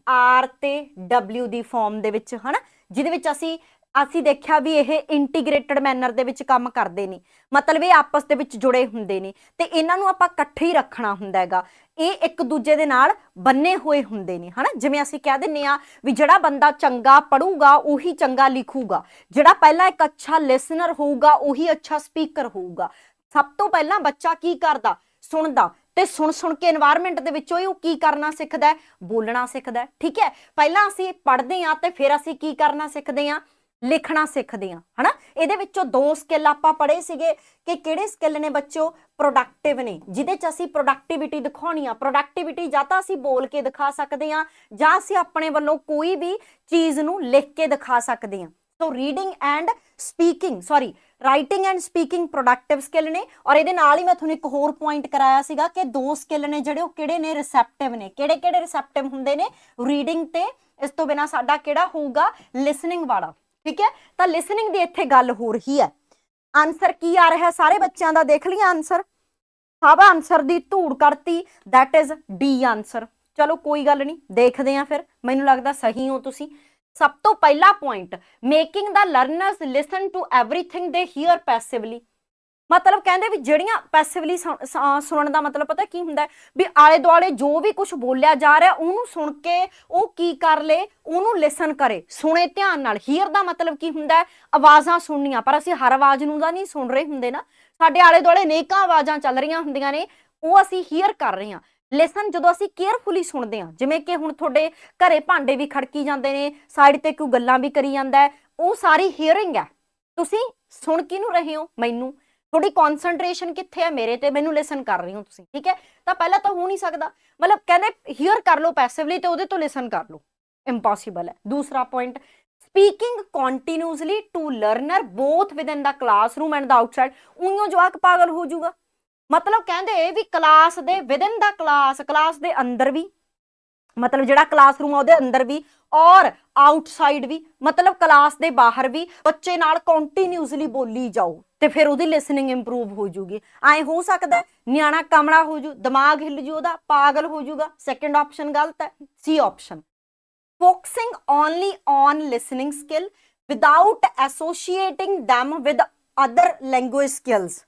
ਆਰ ਤੇ ਡਬਲਯੂ ਦੀ ਫਾਰਮ ਦੇ ਵਿੱਚ ਹਨਾ ਜਿਹਦੇ ਵਿੱਚ ਅਸੀਂ ਅਸੀਂ ਦੇਖਿਆ ਵੀ ਇਹ ਇੰਟੀਗ੍ਰੇਟਡ ਮੈਨਰ ਦੇ ਵਿੱਚ ਕੰਮ ਕਰਦੇ ਨੇ ਮਤਲਬ ਇਹ ਆਪਸ ਦੇ ਵਿੱਚ ਜੁੜੇ ਹੁੰਦੇ ਨੇ ਤੇ ਇਹਨਾਂ ਨੂੰ ਆਪਾਂ ਇਕੱਠੇ ਹੀ ਰੱਖਣਾ ਹੁੰਦਾ ਹੈਗਾ ਇਹ ਇੱਕ ਦੂਜੇ ਦੇ ਨਾਲ ਬੰਨੇ ਹੋਏ ਹੁੰਦੇ ਨੇ ਹਨਾ ਜਿਵੇਂ ਅਸੀਂ ਕਹਿ ਦਿੰਨੇ ਆ ਵੀ ਜਿਹੜਾ ਬੰਦਾ ਚੰਗਾ ਪੜੂਗਾ ਉਹੀ ਚੰਗਾ ਲਿਖੂਗਾ ਜਿਹੜਾ ਪਹਿਲਾਂ ਇੱਕ ਅੱਛਾ ਲਿਸਨਰ ਹੋਊਗਾ ਉਹੀ ਅੱਛਾ ਸਪੀਕਰ ਹੋਊਗਾ ਸਭ ਤੋਂ ਪਹਿਲਾਂ ਬੱਚਾ ਕੀ ਕਰਦਾ ਸੁਣਦਾ ਤੇ ਸੁਣ ਸੁਣ ਕੇ এনवायरमेंट ਦੇ ਵਿੱਚੋਂ ਹੀ ਉਹ ਕੀ ਕਰਨਾ ਸਿੱਖਦਾ ਬੋਲਣਾ ਸਿੱਖਦਾ ਠੀਕ ਹੈ ਪਹਿਲਾਂ ਅਸੀਂ ਪੜ੍ਹਦੇ ਆ ਤੇ ਫਿਰ ਅਸੀਂ ਕੀ ਕਰਨਾ ਸਿੱਖਦੇ ਆ ਲਿਖਣਾ ਸਿੱਖਦੇ ਆ ਹਨਾ ਇਹਦੇ ਵਿੱਚੋਂ ਦੋ ਸਕਿੱਲ ਆਪਾਂ ਪੜ੍ਹੇ ਸੀਗੇ ਕਿ ਕਿਹੜੇ ਸਕਿੱਲ ਨੇ ਬੱਚੋ ਪ੍ਰੋਡਕਟਿਵ ਨੇ ਜਿਹਦੇ ਚ ਅਸੀਂ ਪ੍ਰੋਡਕਟਿਵਿਟੀ ਦਿਖਾਉਣੀ ਆ ਪ੍ਰੋਡਕਟਿਵਿਟੀ ਜਾਂ ਤਾਂ ਅਸੀਂ ਬੋਲ ਕੇ ਦਿਖਾ ਸਕਦੇ ਆ ਜਾਂ ਅਸੀਂ ਆਪਣੇ ਵੱਲੋਂ ਕੋਈ ਵੀ ਚੀਜ਼ ਨੂੰ ਲਿਖ ਕੇ ਦਿਖਾ ਸਕਦੇ ਆ so reading and speaking sorry writing and speaking productive skill ਨੇ ਔਰ ਇਹਦੇ ਨਾਲ ਹੀ ਮੈਂ ਤੁਹਾਨੂੰ ਇੱਕ ਹੋਰ ਪੁਆਇੰਟ ਕਰਾਇਆ ਸੀਗਾ ਕਿ ਦੋ ਸਕਿੱਲ ਨੇ ਜਿਹੜੇ ਉਹ ਕਿਹੜੇ ਨੇ ਰਿਸੈਪਟਿਵ ਨੇ ਕਿਹੜੇ ਕਿਹੜੇ ਰਿਸੈਪਟਿਵ ਹੁੰਦੇ ਨੇ ਰੀਡਿੰਗ ਤੇ ਇਸ ਤੋਂ ਬਿਨਾ ਸਾਡਾ ਕਿਹੜਾ ਹੋਊਗਾ ਲਿਸਨਿੰਗ ਵਾਲਾ ਠੀਕ ਹੈ ਤਾਂ ਲਿਸਨਿੰਗ ਦੀ ਇੱਥੇ ਗੱਲ ਹੋ ਰਹੀ ਹੈ ਆਨਸਰ ਕੀ ਆ ਰਿਹਾ ਸਾਰੇ ਬੱਚਿਆਂ ਦਾ ਦੇਖ ਲਿਆ ਆਨਸਰ ਸਭ ਆਨਸਰ ਦੀ ਧੂੜ ਕਰਤੀ ਥੈਟ ਇਜ਼ ਡੀ ਆਨਸਰ ਚਲੋ ਕੋਈ ਗੱਲ ਨਹੀਂ ਦੇਖਦੇ ਆ ਫਿਰ ਮੈਨੂੰ ਲੱਗਦਾ ਸਹੀ ਹੋ ਤੁਸੀਂ ਸਭ ਤੋਂ ਪਹਿਲਾ point making the learners listen to everything they hear passively ਮਤਲਬ ਕਹਿੰਦੇ ਵੀ ਜਿਹੜੀਆਂ ਪੈਸਿਵਲੀ ਸੁਣਨ ਦਾ ਮਤਲਬ ਪਤਾ ਕੀ ਹੁੰਦਾ ਵੀ ਆਲੇ ਦੁਆਲੇ ਜੋ ਵੀ ਕੁਝ ਬੋਲਿਆ ਜਾ ਰਿਹਾ ਉਹਨੂੰ ਸੁਣ ਕੇ ਉਹ ਕੀ ਕਰ ਲੇ ਉਹਨੂੰ ਲਿਸਨ ਕਰੇ ਸੁਣੇ ਧਿਆਨ ਨਾਲ ਹੀਅਰ ਦਾ ਮਤਲਬ ਕੀ ਹੁੰਦਾ ਆਵਾਜ਼ਾਂ ਸੁਣਨੀਆਂ ਪਰ ਅਸੀਂ ਹਰ ਆਵਾਜ਼ ਨੂੰ ਤਾਂ ਨਹੀਂ ਸੁਣ ਰਹੇ ਹੁੰਦੇ ਨਾ ਸਾਡੇ ਆਲੇ ਦੁਆਲੇ ਨੇਕਾਂ ਆਵਾਜ਼ਾਂ ਚੱਲ ਰਹੀਆਂ ਹੁੰਦੀਆਂ ਨੇ ਉਹ ਅਸੀਂ ਹੀਅਰ ਕਰ ਰਹੇ ਹਾਂ ਲਿਸਨ ਜਦੋਂ ਅਸੀਂ ਕੇਅਰਫੁਲੀ ਸੁਣਦੇ ਹਾਂ ਜਿਵੇਂ ਕਿ ਹੁਣ ਤੁਹਾਡੇ ਘਰੇ ਭਾਂਡੇ ਵੀ ਖੜਕੀ ਜਾਂਦੇ ਨੇ ਸਾਈਡ ਤੇ ਕੋਈ ਗੱਲਾਂ ਵੀ ਕਰੀ ਜਾਂਦਾ ਉਹ ਸਾਰੀ ਹੀਅਰਿੰਗ ਹੈ ਤੁਸੀਂ ਸੁਣ ਕਿਨੂੰ ਰਹੇ ਹੋ ਮੈਨੂੰ ਤੁਹਾਡੀ ਕਨਸੈਂਟਰੇਸ਼ਨ ਕਿੱਥੇ ਹੈ ਮੇਰੇ ਤੇ ਮੈਨੂੰ ਲਿਸਨ ਕਰ ਰਹੀ ਹੋ ਤੁਸੀਂ ਠੀਕ ਹੈ ਤਾਂ ਪਹਿਲਾਂ ਤਾਂ ਹੋ ਨਹੀਂ ਸਕਦਾ ਮਤਲਬ ਕਹਿੰਦੇ ਹੀਅਰ ਕਰ ਲਓ ਪੈਸਿਵਲੀ ਤੇ ਉਹਦੇ ਤੋਂ ਲਿਸਨ ਕਰ ਲਓ ਇੰਪੋਸੀਬਲ ਹੈ ਦੂਸਰਾ point speaking continuously to learner both in the classroom and the outside ਉਈਓ ਜਵਾਕ ਪਾਗਲ ਹੋ ਜਾਊਗਾ ਮਤਲਬ ਕਹਿੰਦੇ ਵੀ ਕਲਾਸ ਦੇ ਇਨ ਦਾ ਕਲਾਸ ਕਲਾਸ ਦੇ ਅੰਦਰ ਵੀ ਮਤਲਬ ਜਿਹੜਾ ਕਲਾਸਰੂਮ ਆ ਉਹਦੇ ਅੰਦਰ ਵੀ ਔਰ ਆਊਟਸਾਈਡ ਵੀ ਮਤਲਬ ਕਲਾਸ ਦੇ ਬਾਹਰ ਵੀ ਬੱਚੇ ਨਾਲ ਕੰਟੀਨਿਊਸਲੀ ਬੋਲੀ ਜਾਓ ਤੇ ਫਿਰ ਉਹਦੀ ਲਿਸਨਿੰਗ ਇੰਪਰੂਵ ਹੋ ਜੂਗੀ ਐ ਹੋ ਸਕਦਾ ਨਿਆਣਾ ਕਮੜਾ ਹੋ ਜੂ ਦਿਮਾਗ ਹਿੱਲ ਜੂ ਉਹਦਾ ਪਾਗਲ ਹੋ ਜੂਗਾ ਸੈਕੰਡ ਆਪਸ਼ਨ ਗਲਤ ਹੈ C option focusing only on listening skill without associating them with other language skills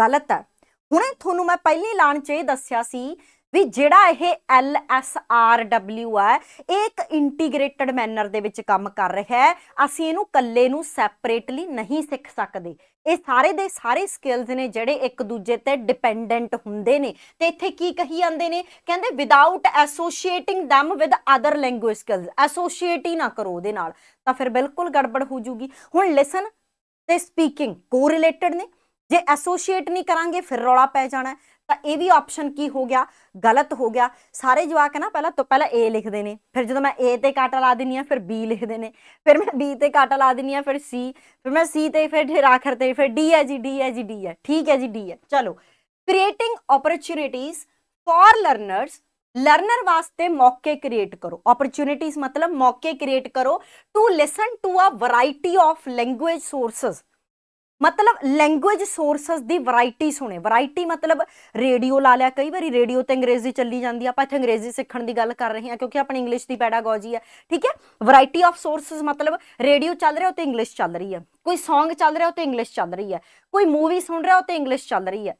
ਗਲਤ ਹੈ ਹੁਣੇ ਤੁਹਾਨੂੰ ਮੈਂ ਪਹਿਲੀ ਲਾਣ 'ਚ ਇਹ ਦੱਸਿਆ ਸੀ ਵੀ ਜਿਹੜਾ ਇਹ ਐਲ ਐਸ ਆਰ ਡਬਲਯੂ ਹੈ ਇੱਕ ਇੰਟੀਗ੍ਰੇਟਡ ਮੈਨਰ ਦੇ ਵਿੱਚ ਕੰਮ ਕਰ ਰਿਹਾ ਹੈ ਅਸੀਂ ਇਹਨੂੰ ਇਕੱਲੇ ਨੂੰ ਸੈਪਰੇਟਲੀ ਨਹੀਂ ਸਿੱਖ ਸਕਦੇ ਇਹ ਸਾਰੇ ਦੇ ਸਾਰੇ ਸਕਿੱਲਸ ਨੇ ਜਿਹੜੇ ਇੱਕ ਦੂਜੇ ਤੇ ਡਿਪੈਂਡੈਂਟ ਹੁੰਦੇ ਨੇ ਤੇ ਇੱਥੇ ਕੀ ਕਹੀ ਜਾਂਦੇ ਨੇ ਕਹਿੰਦੇ without associating them with other language skills associate ਹੀ ਨਾ ਕਰੋ ਉਹਦੇ ਨਾਲ ਤਾਂ ਫਿਰ ਬਿਲਕੁਲ ਗੜਬੜ ਹੋ ਜੂਗੀ ਹੁਣ ਲਿਸਨ ਤੇ ਸਪੀਕਿੰਗ ਕੋਰਿਲੇਟਡ ਨੇ ਜੇ ਐਸੋਸੀਏਟ ਨਹੀਂ ਕਰਾਂਗੇ ਫਿਰ ਰੌਲਾ ਪੈ ਜਾਣਾ ਤਾਂ ਇਹ ਵੀ ਆਪਸ਼ਨ ਕੀ ਹੋ ਗਿਆ ਗਲਤ ਹੋ ਗਿਆ ਸਾਰੇ ਜਵਾਕ ਨਾ ਪਹਿਲਾਂ ਤੋਂ ਪਹਿਲਾਂ A ਲਿਖਦੇ ਨੇ ਫਿਰ ਜਦੋਂ ਮੈਂ A ਤੇ ਕਾਟਾ ਲਾ ਦਿੰਨੀ ਆ ਫਿਰ B ਲਿਖਦੇ ਨੇ ਫਿਰ ਮੈਂ B ਤੇ ਕਾਟਾ ਲਾ ਦਿੰਨੀ ਆ ਫਿਰ C ਫਿਰ ਮੈਂ C ਤੇ ਫਿਰ ਫਿਰ ਆਖਰ ਤੇ ਫਿਰ D ਹੈ ਜੀ D ਹੈ ਜੀ D ਹੈ ਠੀਕ ਹੈ ਜੀ D ਹੈ ਚਲੋ creating opportunities for learners learner ਵਾਸਤੇ ਮੌਕੇ ਕ੍ਰੀਏਟ ਕਰੋ ਓਪਰਚ्युनिटीज ਮਤਲਬ ਮੌਕੇ ਕ੍ਰੀਏਟ ਕਰੋ to listen to a variety of language sources ਮਤਲਬ ਲੈਂਗੁਏਜ ਸੋਰਸਸ ਦੀ ਵੈਰਾਈਟੀ ਸੁਣੇ ਵੈਰਾਈਟੀ ਮਤਲਬ ਰੇਡੀਓ ਲਾ ਲਿਆ ਕਈ ਵਾਰੀ ਰੇਡੀਓ ਤੇ ਅੰਗਰੇਜ਼ੀ ਚੱਲੀ ਜਾਂਦੀ ਆ ਆਪਾਂ ਇੱਥੇ ਅੰਗਰੇਜ਼ੀ ਸਿੱਖਣ ਦੀ ਗੱਲ ਕਰ ਰਹੇ ਹਾਂ ਕਿਉਂਕਿ ਆਪਣੀ ਇੰਗਲਿਸ਼ ਦੀ ਪੈਡਾਗੋਜੀ ਹੈ ਠੀਕ ਹੈ ਵੈਰਾਈਟੀ ਆਫ ਸੋਰਸਸ ਮਤਲਬ ਰੇਡੀਓ ਚੱਲ ਰਿਹਾ ਉਹ ਤੇ ਇੰਗਲਿਸ਼ ਚੱਲ ਰਹੀ ਹੈ ਕੋਈ Song ਚੱਲ ਰਿਹਾ ਉਹ ਤੇ ਇੰਗਲਿਸ਼ ਚੱਲ ਰਹੀ ਹੈ ਕੋਈ ਮੂਵੀ ਸੁਣ ਰਿਹਾ ਉਹ ਤੇ ਇੰਗਲਿਸ਼ ਚੱਲ ਰਹੀ ਹੈ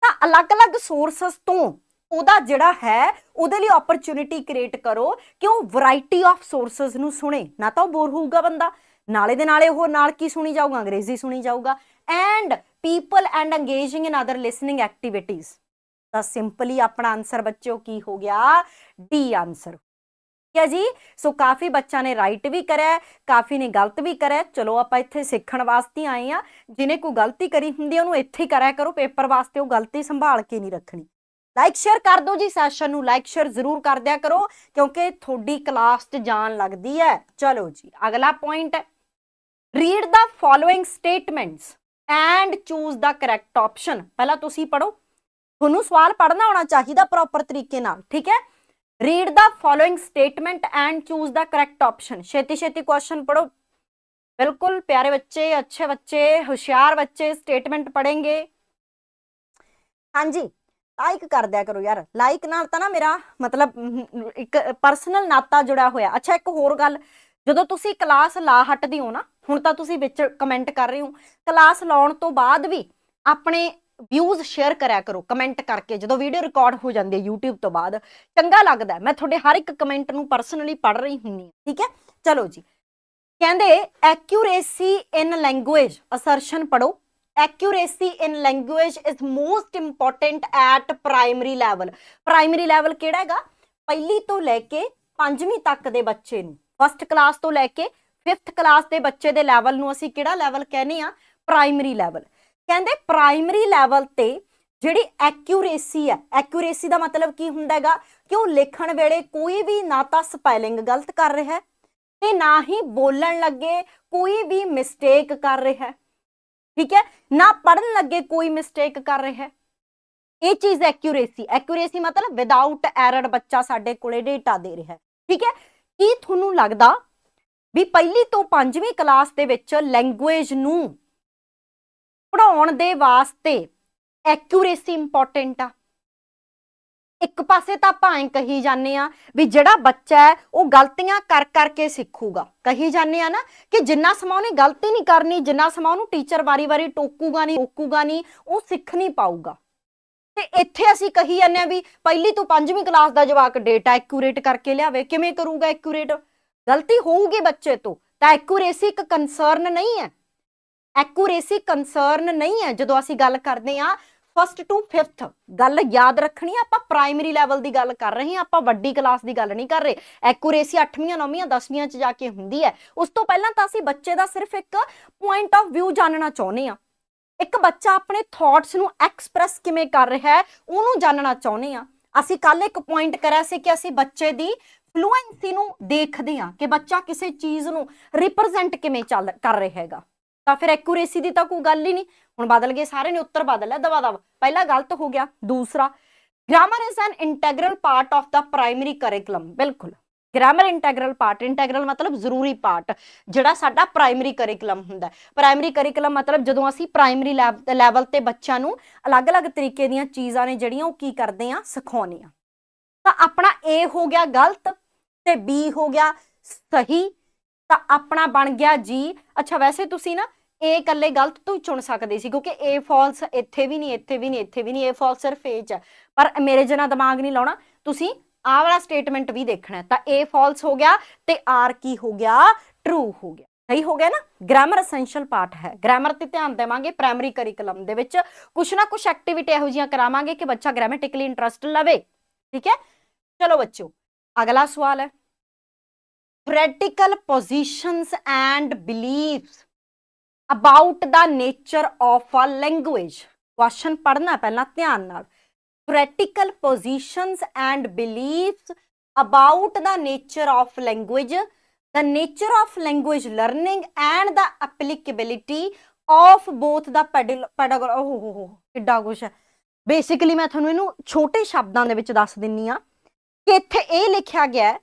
ਤਾਂ ਅਲੱਗ-ਅਲੱਗ ਸੋਰਸਸ ਤੋਂ ਉਹਦਾ ਜਿਹੜਾ ਹੈ ਉਹਦੇ ਲਈ ਓਪਰਚ्युनिटी ਕ੍ਰੀਏਟ ਕਰੋ ਕਿ ਉਹ ਵੈਰਾਈਟੀ ਆਫ ਸੋਰਸਸ ਨੂੰ ਸੁਣੇ ਨਾ ਤਾਂ ਬੋਰ ਹੋਊਗਾ ਬੰਦਾ ਨਾਲੇ ਦੇ ਨਾਲੇ ਉਹ ਨਾਲ ਕੀ ਸੁਣੀ ਜਾਊਗਾ ਅੰਗਰੇਜ਼ੀ ਸੁਣੀ ਜਾਊਗਾ and people and engaging in other listening activities ਤਾਂ ਸਿੰਪਲੀ ਆਪਣਾ ਆਨਸਰ ਬੱਚਿਓ ਕੀ ਹੋ ਗਿਆ ਡੀ ਆਨਸਰ ਠੀਕ ਹੈ ਜੀ ਸੋ ਕਾਫੀ ਬੱਚਾ ਨੇ ਰਾਈਟ ਵੀ ਕਰਿਆ ਕਾਫੀ ਨੇ ਗਲਤ ਵੀ ਕਰਿਆ ਚਲੋ ਆਪਾਂ ਇੱਥੇ ਸਿੱਖਣ ਵਾਸਤੇ ਆਏ ਆ ਜਿਨੇ ਕੋਈ ਗਲਤੀ ਕਰੀ ਹੁੰਦੀ ਉਹਨੂੰ ਇੱਥੇ ਹੀ ਕਰਿਆ ਕਰੋ ਪੇਪਰ ਵਾਸਤੇ ਉਹ ਗਲਤੀ ਸੰਭਾਲ ਕੇ ਨਹੀਂ ਰੱਖਣੀ ਲਾਈਕ ਸ਼ੇਅਰ ਕਰ ਦਿਓ ਜੀ ਸੈਸ਼ਨ ਨੂੰ ਲਾਈਕ ਸ਼ੇਅਰ ਜ਼ਰੂਰ ਕਰ ਦਿਆ ਕਰੋ ਕਿਉਂਕਿ ਤੁਹਾਡੀ ਕਲਾਸ 'ਚ ਜਾਣ ਲੱਗਦੀ ਹੈ ਚਲੋ ਜੀ ਅਗਲਾ ਪੁਆਇੰਟ ਹੈ read the following statements and choose the correct option ਪਹਿਲਾਂ ਤੁਸੀਂ ਪੜੋ ਤੁਹਾਨੂੰ ਸਵਾਲ ਪੜਨਾ ਆਉਣਾ ਚਾਹੀਦਾ ਪ੍ਰੋਪਰ ਤਰੀਕੇ ਨਾਲ ਠੀਕ ਹੈ read the following statement and choose the correct option ਛੇਤੀ ਛੇਤੀ ਕੁਐਸਚਨ ਪੜੋ ਬਿਲਕੁਲ ਪਿਆਰੇ ਬੱਚੇ ਅੱਛੇ ਬੱਚੇ ਹੁਸ਼ਿਆਰ ਬੱਚੇ ਸਟੇਟਮੈਂਟ ਪੜ੍ਹेंगे ਹਾਂਜੀ ਲਾਈਕ ਕਰ ਦਿਆ ਕਰੋ ਯਾਰ ਲਾਈਕ ਨਾਲ ਤਾਂ ਨਾ ਮੇਰਾ ਮਤਲਬ ਇੱਕ ਪਰਸਨਲ ਨਾਤਾ ਜੁੜਿਆ ਹੋਇਆ ਅੱਛਾ ਇੱਕ ਹੋਰ ਗੱਲ ਜਦੋਂ ਤੁਸੀਂ ਕਲਾਸ ਲਾ ਹਟਦੇ ਹੋ ਨਾ ਹੁਣ ਤਾਂ ਤੁਸੀਂ ਵਿੱਚ ਕਮੈਂਟ ਕਰ ਰਹੇ ਹੋ ਕਲਾਸ ਲਾਉਣ ਤੋਂ ਬਾਅਦ ਵੀ ਆਪਣੇ ਵਿਊਜ਼ ਸ਼ੇਅਰ ਕਰਿਆ ਕਰੋ ਕਮੈਂਟ ਕਰਕੇ ਜਦੋਂ ਵੀਡੀਓ ਰਿਕਾਰਡ ਹੋ ਜਾਂਦੀ ਹੈ YouTube ਤੋਂ ਬਾਅਦ ਚੰਗਾ ਲੱਗਦਾ ਮੈਂ ਤੁਹਾਡੇ ਹਰ ਇੱਕ ਕਮੈਂਟ ਨੂੰ ਪਰਸਨਲੀ ਪੜ੍ਹ ਰਹੀ ਹੁੰਨੀ ਠੀਕ ਹੈ ਚਲੋ ਜੀ ਕਹਿੰਦੇ ਐਕਿਊਰੇਸੀ ਇਨ ਲੈਂਗੁਏਜ ਅਸਰਸ਼ਨ ਪੜੋ accuracy in language is most important at primary level primary level ਕਿਹੜਾ ਹੈਗਾ ਪਹਿਲੀ ਤੋਂ ਲੈ ਕੇ ਪੰਜਵੀਂ ਤੱਕ ਦੇ ਬੱਚੇ ਨੂੰ ਫਸਟ ਕਲਾਸ ਤੋਂ ਲੈ ਕੇ 5th ਕਲਾਸ ਦੇ ਬੱਚੇ ਦੇ ਲੈਵਲ ਨੂੰ ਅਸੀਂ ਕਿਹੜਾ ਲੈਵਲ ਕਹਿੰਦੇ ਆ ਪ੍ਰਾਇਮਰੀ ਲੈਵਲ ਕਹਿੰਦੇ ਪ੍ਰਾਇਮਰੀ ਲੈਵਲ ਤੇ ਜਿਹੜੀ ਐਕਿਊਰੇਸੀ ਆ ਐਕਿਊਰੇਸੀ ਦਾ ਮਤਲਬ ਕੀ ਹੁੰਦਾ ਹੈਗਾ ਕਿ ਉਹ ਲਿਖਣ ਵੇਲੇ ਕੋਈ ਵੀ ਨਾ ਤਾਂ ਸਪੈਲਿੰਗ ਗਲਤ ਕਰ ਰਿਹਾ ਤੇ ਨਾ ਹੀ ਬੋਲਣ ਲੱਗੇ ਕੋਈ ਵੀ ਮਿਸਟੇਕ ਕਰ ਰਿਹਾ ਠੀਕ ਹੈ ਨਾ ਪੜਨ ਲੱਗੇ ਕੋਈ ਮਿਸਟੇਕ ਕਰ ਰਿਹਾ ਇਹ ਚੀਜ਼ ਐਕਿਊਰੇਸੀ ਐਕਿਊਰੇਸੀ ਮਤਲਬ ਵਿਦਆਊਟ ਐਰਰ ਬੱਚਾ ਸਾਡੇ ਕੋਲੇ ਡੇਟਾ ਦੇ ਰਿਹਾ ਠੀਕ ਹੈ ਕੀ ਤੁਹਾਨੂੰ ਲੱਗਦਾ ਵੀ ਪਹਿਲੀ ਤੋਂ ਪੰਜਵੀਂ ਕਲਾਸ ਦੇ ਵਿੱਚ ਲੈਂਗੁਏਜ ਨੂੰ ਪੜਾਉਣ ਦੇ ਵਾਸਤੇ ਐਕਿਊਰੇਸੀ ਇੰਪੋਰਟੈਂਟ ਆ ਇੱਕ ਪਾਸੇ ਤਾਂ ਆਪਾਂ ਐਂ ਕਹੀ ਜਾਂਦੇ ਆ ਵੀ ਜਿਹੜਾ ਬੱਚਾ ਹੈ ਉਹ ਗਲਤੀਆਂ ਕਰ ਕਰਕੇ ਸਿੱਖੂਗਾ ਕਹੀ ਜਾਂਦੇ ਆ ਨਾ ਕਿ ਜਿੰਨਾ ਸਮਾਂ ਉਹਨੇ ਗਲਤੀ ਨਹੀਂ ਕਰਨੀ ਜਿੰਨਾ ਸਮਾਂ ਉਹਨੂੰ ਟੀਚਰ ਵਾਰੀ-ਵਾਰੀ ਟੋਕੂਗਾ ਨਹੀਂ ਓਕੂਗਾ ਨਹੀਂ ਉਹ ਸਿੱਖ ਨਹੀਂ ਪਾਊਗਾ ਤੇ ਇੱਥੇ ਅਸੀਂ ਕਹੀ ਜਾਂਦੇ ਆ ਵੀ ਪਹਿਲੀ ਤੋਂ ਪੰਜਵੀਂ ਕਲਾਸ ਦਾ ਜਵਾਕ ਡੇਟਾ ਐਕੂਰੇਟ ਕਰਕੇ ਲਿਆਵੇ ਕਿਵੇਂ ਕਰੂਗਾ ਐਕੂਰੇਟ ਗਲਤੀ ਹੋਊਗੀ ਬੱਚੇ ਤੋਂ ਤਾਂ ਐਕੂਰੇਸੀ ਇੱਕ ਕੰਸਰਨ ਨਹੀਂ ਹੈ ਐਕੂਰੇਸੀ ਕੰਸਰਨ ਨਹੀਂ ਹੈ ਜਦੋਂ ਅਸੀਂ ਗੱਲ ਕਰਦੇ ਆ ਫਸਟ ਟੂ 5th ਗੱਲ ਯਾਦ ਰੱਖਣੀ ਆਪਾਂ ਪ੍ਰਾਇਮਰੀ ਲੈਵਲ ਦੀ ਗੱਲ ਕਰ ਰਹੇ ਹਾਂ ਆਪਾਂ ਵੱਡੀ ਕਲਾਸ ਦੀ ਗੱਲ ਨਹੀਂ ਕਰ ਰਹੇ ਐਕੂਰੇਸੀ 8ਵੀਂ 9ਵੀਂ 10ਵੀਂ ਚ ਜਾ ਕੇ ਹੁੰਦੀ ਹੈ ਉਸ ਤੋਂ ਪਹਿਲਾਂ ਤਾਂ ਅਸੀਂ ਬੱਚੇ ਦਾ ਸਿਰਫ ਇੱਕ ਪੁਆਇੰਟ ਆਫ ਵਿਊ ਜਾਣਨਾ ਚਾਹੁੰਦੇ ਆ ਇੱਕ ਬੱਚਾ ਆਪਣੇ ਥਾਟਸ ਨੂੰ ਐਕਸਪ੍ਰੈਸ ਕਿਵੇਂ ਕਰ ਰਿਹਾ ਹੈ ਉਹਨੂੰ ਜਾਣਨਾ ਚਾਹੁੰਦੇ ਆ ਅਸੀਂ ਕੱਲ ਇੱਕ ਪੁਆਇੰਟ ਕਰਿਆ ਸੀ ਕਿ ਅਸੀਂ ਬੱਚੇ ਦੀ ਫਲੂਐਂਸੀ ਨੂੰ ਦੇਖਦੇ ਆ ਕਿ ਬੱਚਾ ਕਿਸੇ ਚੀਜ਼ ਨੂੰ ਰਿਪਰੈਜ਼ੈਂਟ ਕਿਵੇਂ ਚੱਲ ਕਰ ਰਿਹਾ ਹੈਗਾ ਤਾਂ ਫਿਰ ਐਕੂਰੇਸੀ ਦੀ ਤਾਂ ਕੋਈ ਗੱਲ ਹੀ ਨਹੀਂ ਹੁਣ ਬਦਲ ਗਏ ਸਾਰੇ ਨੇ ਉੱਤਰ ਬਦਲ ਲਿਆ ਦਵਾ ਦਵਾ ਪਹਿਲਾ ਗਲਤ ਹੋ ਗਿਆ ਦੂਸਰਾ grammar is an integral part of the primary curriculum ਬਿਲਕੁਲ ਗ੍ਰਾਮਰ ਇੰਟੈਗਰਲ ਪਾਰਟ ਇੰਟੈਗਰਲ ਮਤਲਬ ਜ਼ਰੂਰੀ ਪਾਰਟ ਜਿਹੜਾ ਸਾਡਾ ਪ੍ਰਾਇਮਰੀ ਕਰਿਕੂਲਮ ਹੁੰਦਾ ਪ੍ਰਾਇਮਰੀ ਕਰਿਕੂਲਮ ਮਤਲਬ ਜਦੋਂ ਅਸੀਂ ਪ੍ਰਾਇਮਰੀ ਲੈਵਲ ਤੇ ਬੱਚਿਆਂ ਨੂੰ ਅਲੱਗ-ਅਲੱਗ ਤਰੀਕੇ ਦੀਆਂ ਚੀਜ਼ਾਂ ਨੇ ਜਿਹੜੀਆਂ ਉਹ ਕੀ ਕਰਦੇ ਆ ਸਿਖਾਉਣੇ ਆ ਤਾਂ ਆਪਣਾ A ਹੋ ਗਿਆ ਗਲਤ ਤੇ B ਹੋ ਗਿਆ ਸਹੀ ਤਾਂ ਆਪਣਾ ਬਣ ਗਿਆ G ਅੱਛਾ ਵੈਸੇ ਤੁਸੀਂ ਨਾ A ਇਕੱਲੇ ਗਲਤ ਤੋਂ ਚੁਣ ਸਕਦੇ ਸੀ ਕਿਉਂਕਿ A ਫਾਲਸ ਇੱਥੇ ਵੀ ਨਹੀਂ ਇੱਥੇ ਵੀ ਨਹੀਂ ਇੱਥੇ ਵੀ ਨਹੀਂ A ਫਾਲਸ ਸਿਰਫ A ਚ ਪਰ ਮੇਰੇ ਜਨਾ ਦਿਮਾਗ ਨਹੀਂ ਲਾਉਣਾ ਤੁਸੀਂ ਆਹ ਵਾਲਾ ਸਟੇਟਮੈਂਟ ਵੀ ਦੇਖਣਾ ਤਾਂ ਏ ਫਾਲਸ ਹੋ ਗਿਆ ਤੇ ਆਰ ਕੀ ਹੋ ਗਿਆ ਟਰੂ ਹੋ ਗਿਆ ਸਹੀ ਹੋ ਗਿਆ ਨਾ ਗ੍ਰਾਮਰ ਅਸੈਂਸ਼ੀਅਲ ਪਾਰਟ ਹੈ ਗ੍ਰਾਮਰ ਤੇ ਧਿਆਨ ਦੇਵਾਂਗੇ ਪ੍ਰਾਇਮਰੀ ਕਰਿਕੂਲਮ ਦੇ ਵਿੱਚ ਕੁਛ ਨਾ ਕੁਛ ਐਕਟੀਵਿਟੀ ਇਹੋ ਜੀਆਂ ਕਰਾਵਾਂਗੇ ਕਿ ਬੱਚਾ ਗ੍ਰਾਮੈਟਿਕਲੀ ਇੰਟਰਸਟ ਲਵੇ ਠੀਕ ਹੈ ਚਲੋ ਬੱਚੋ ਅਗਲਾ ਸਵਾਲ ਹੈ practical positions and beliefs about the nature of a language question ਪੜਨਾ ਪਹਿਲਾਂ ਧਿਆਨ ਨਾਲ theoretical positions and beliefs about the nature of language, the nature of language learning and the applicability of both the pedagogy oh ਹੋ ਹੋ ਕਿੱਡਾ ਕੁਛ ਹੈ basically ਮੈਂ ਤੁਹਾਨੂੰ ਇਹਨੂੰ ਛੋਟੇ ਸ਼ਬਦਾਂ ਦੇ ਵਿੱਚ ਦੱਸ ਦਿੰਨੀ ਆ ਕਿ ਇੱਥੇ ਇਹ ਲਿਖਿਆ ਗਿਆ ਹੈ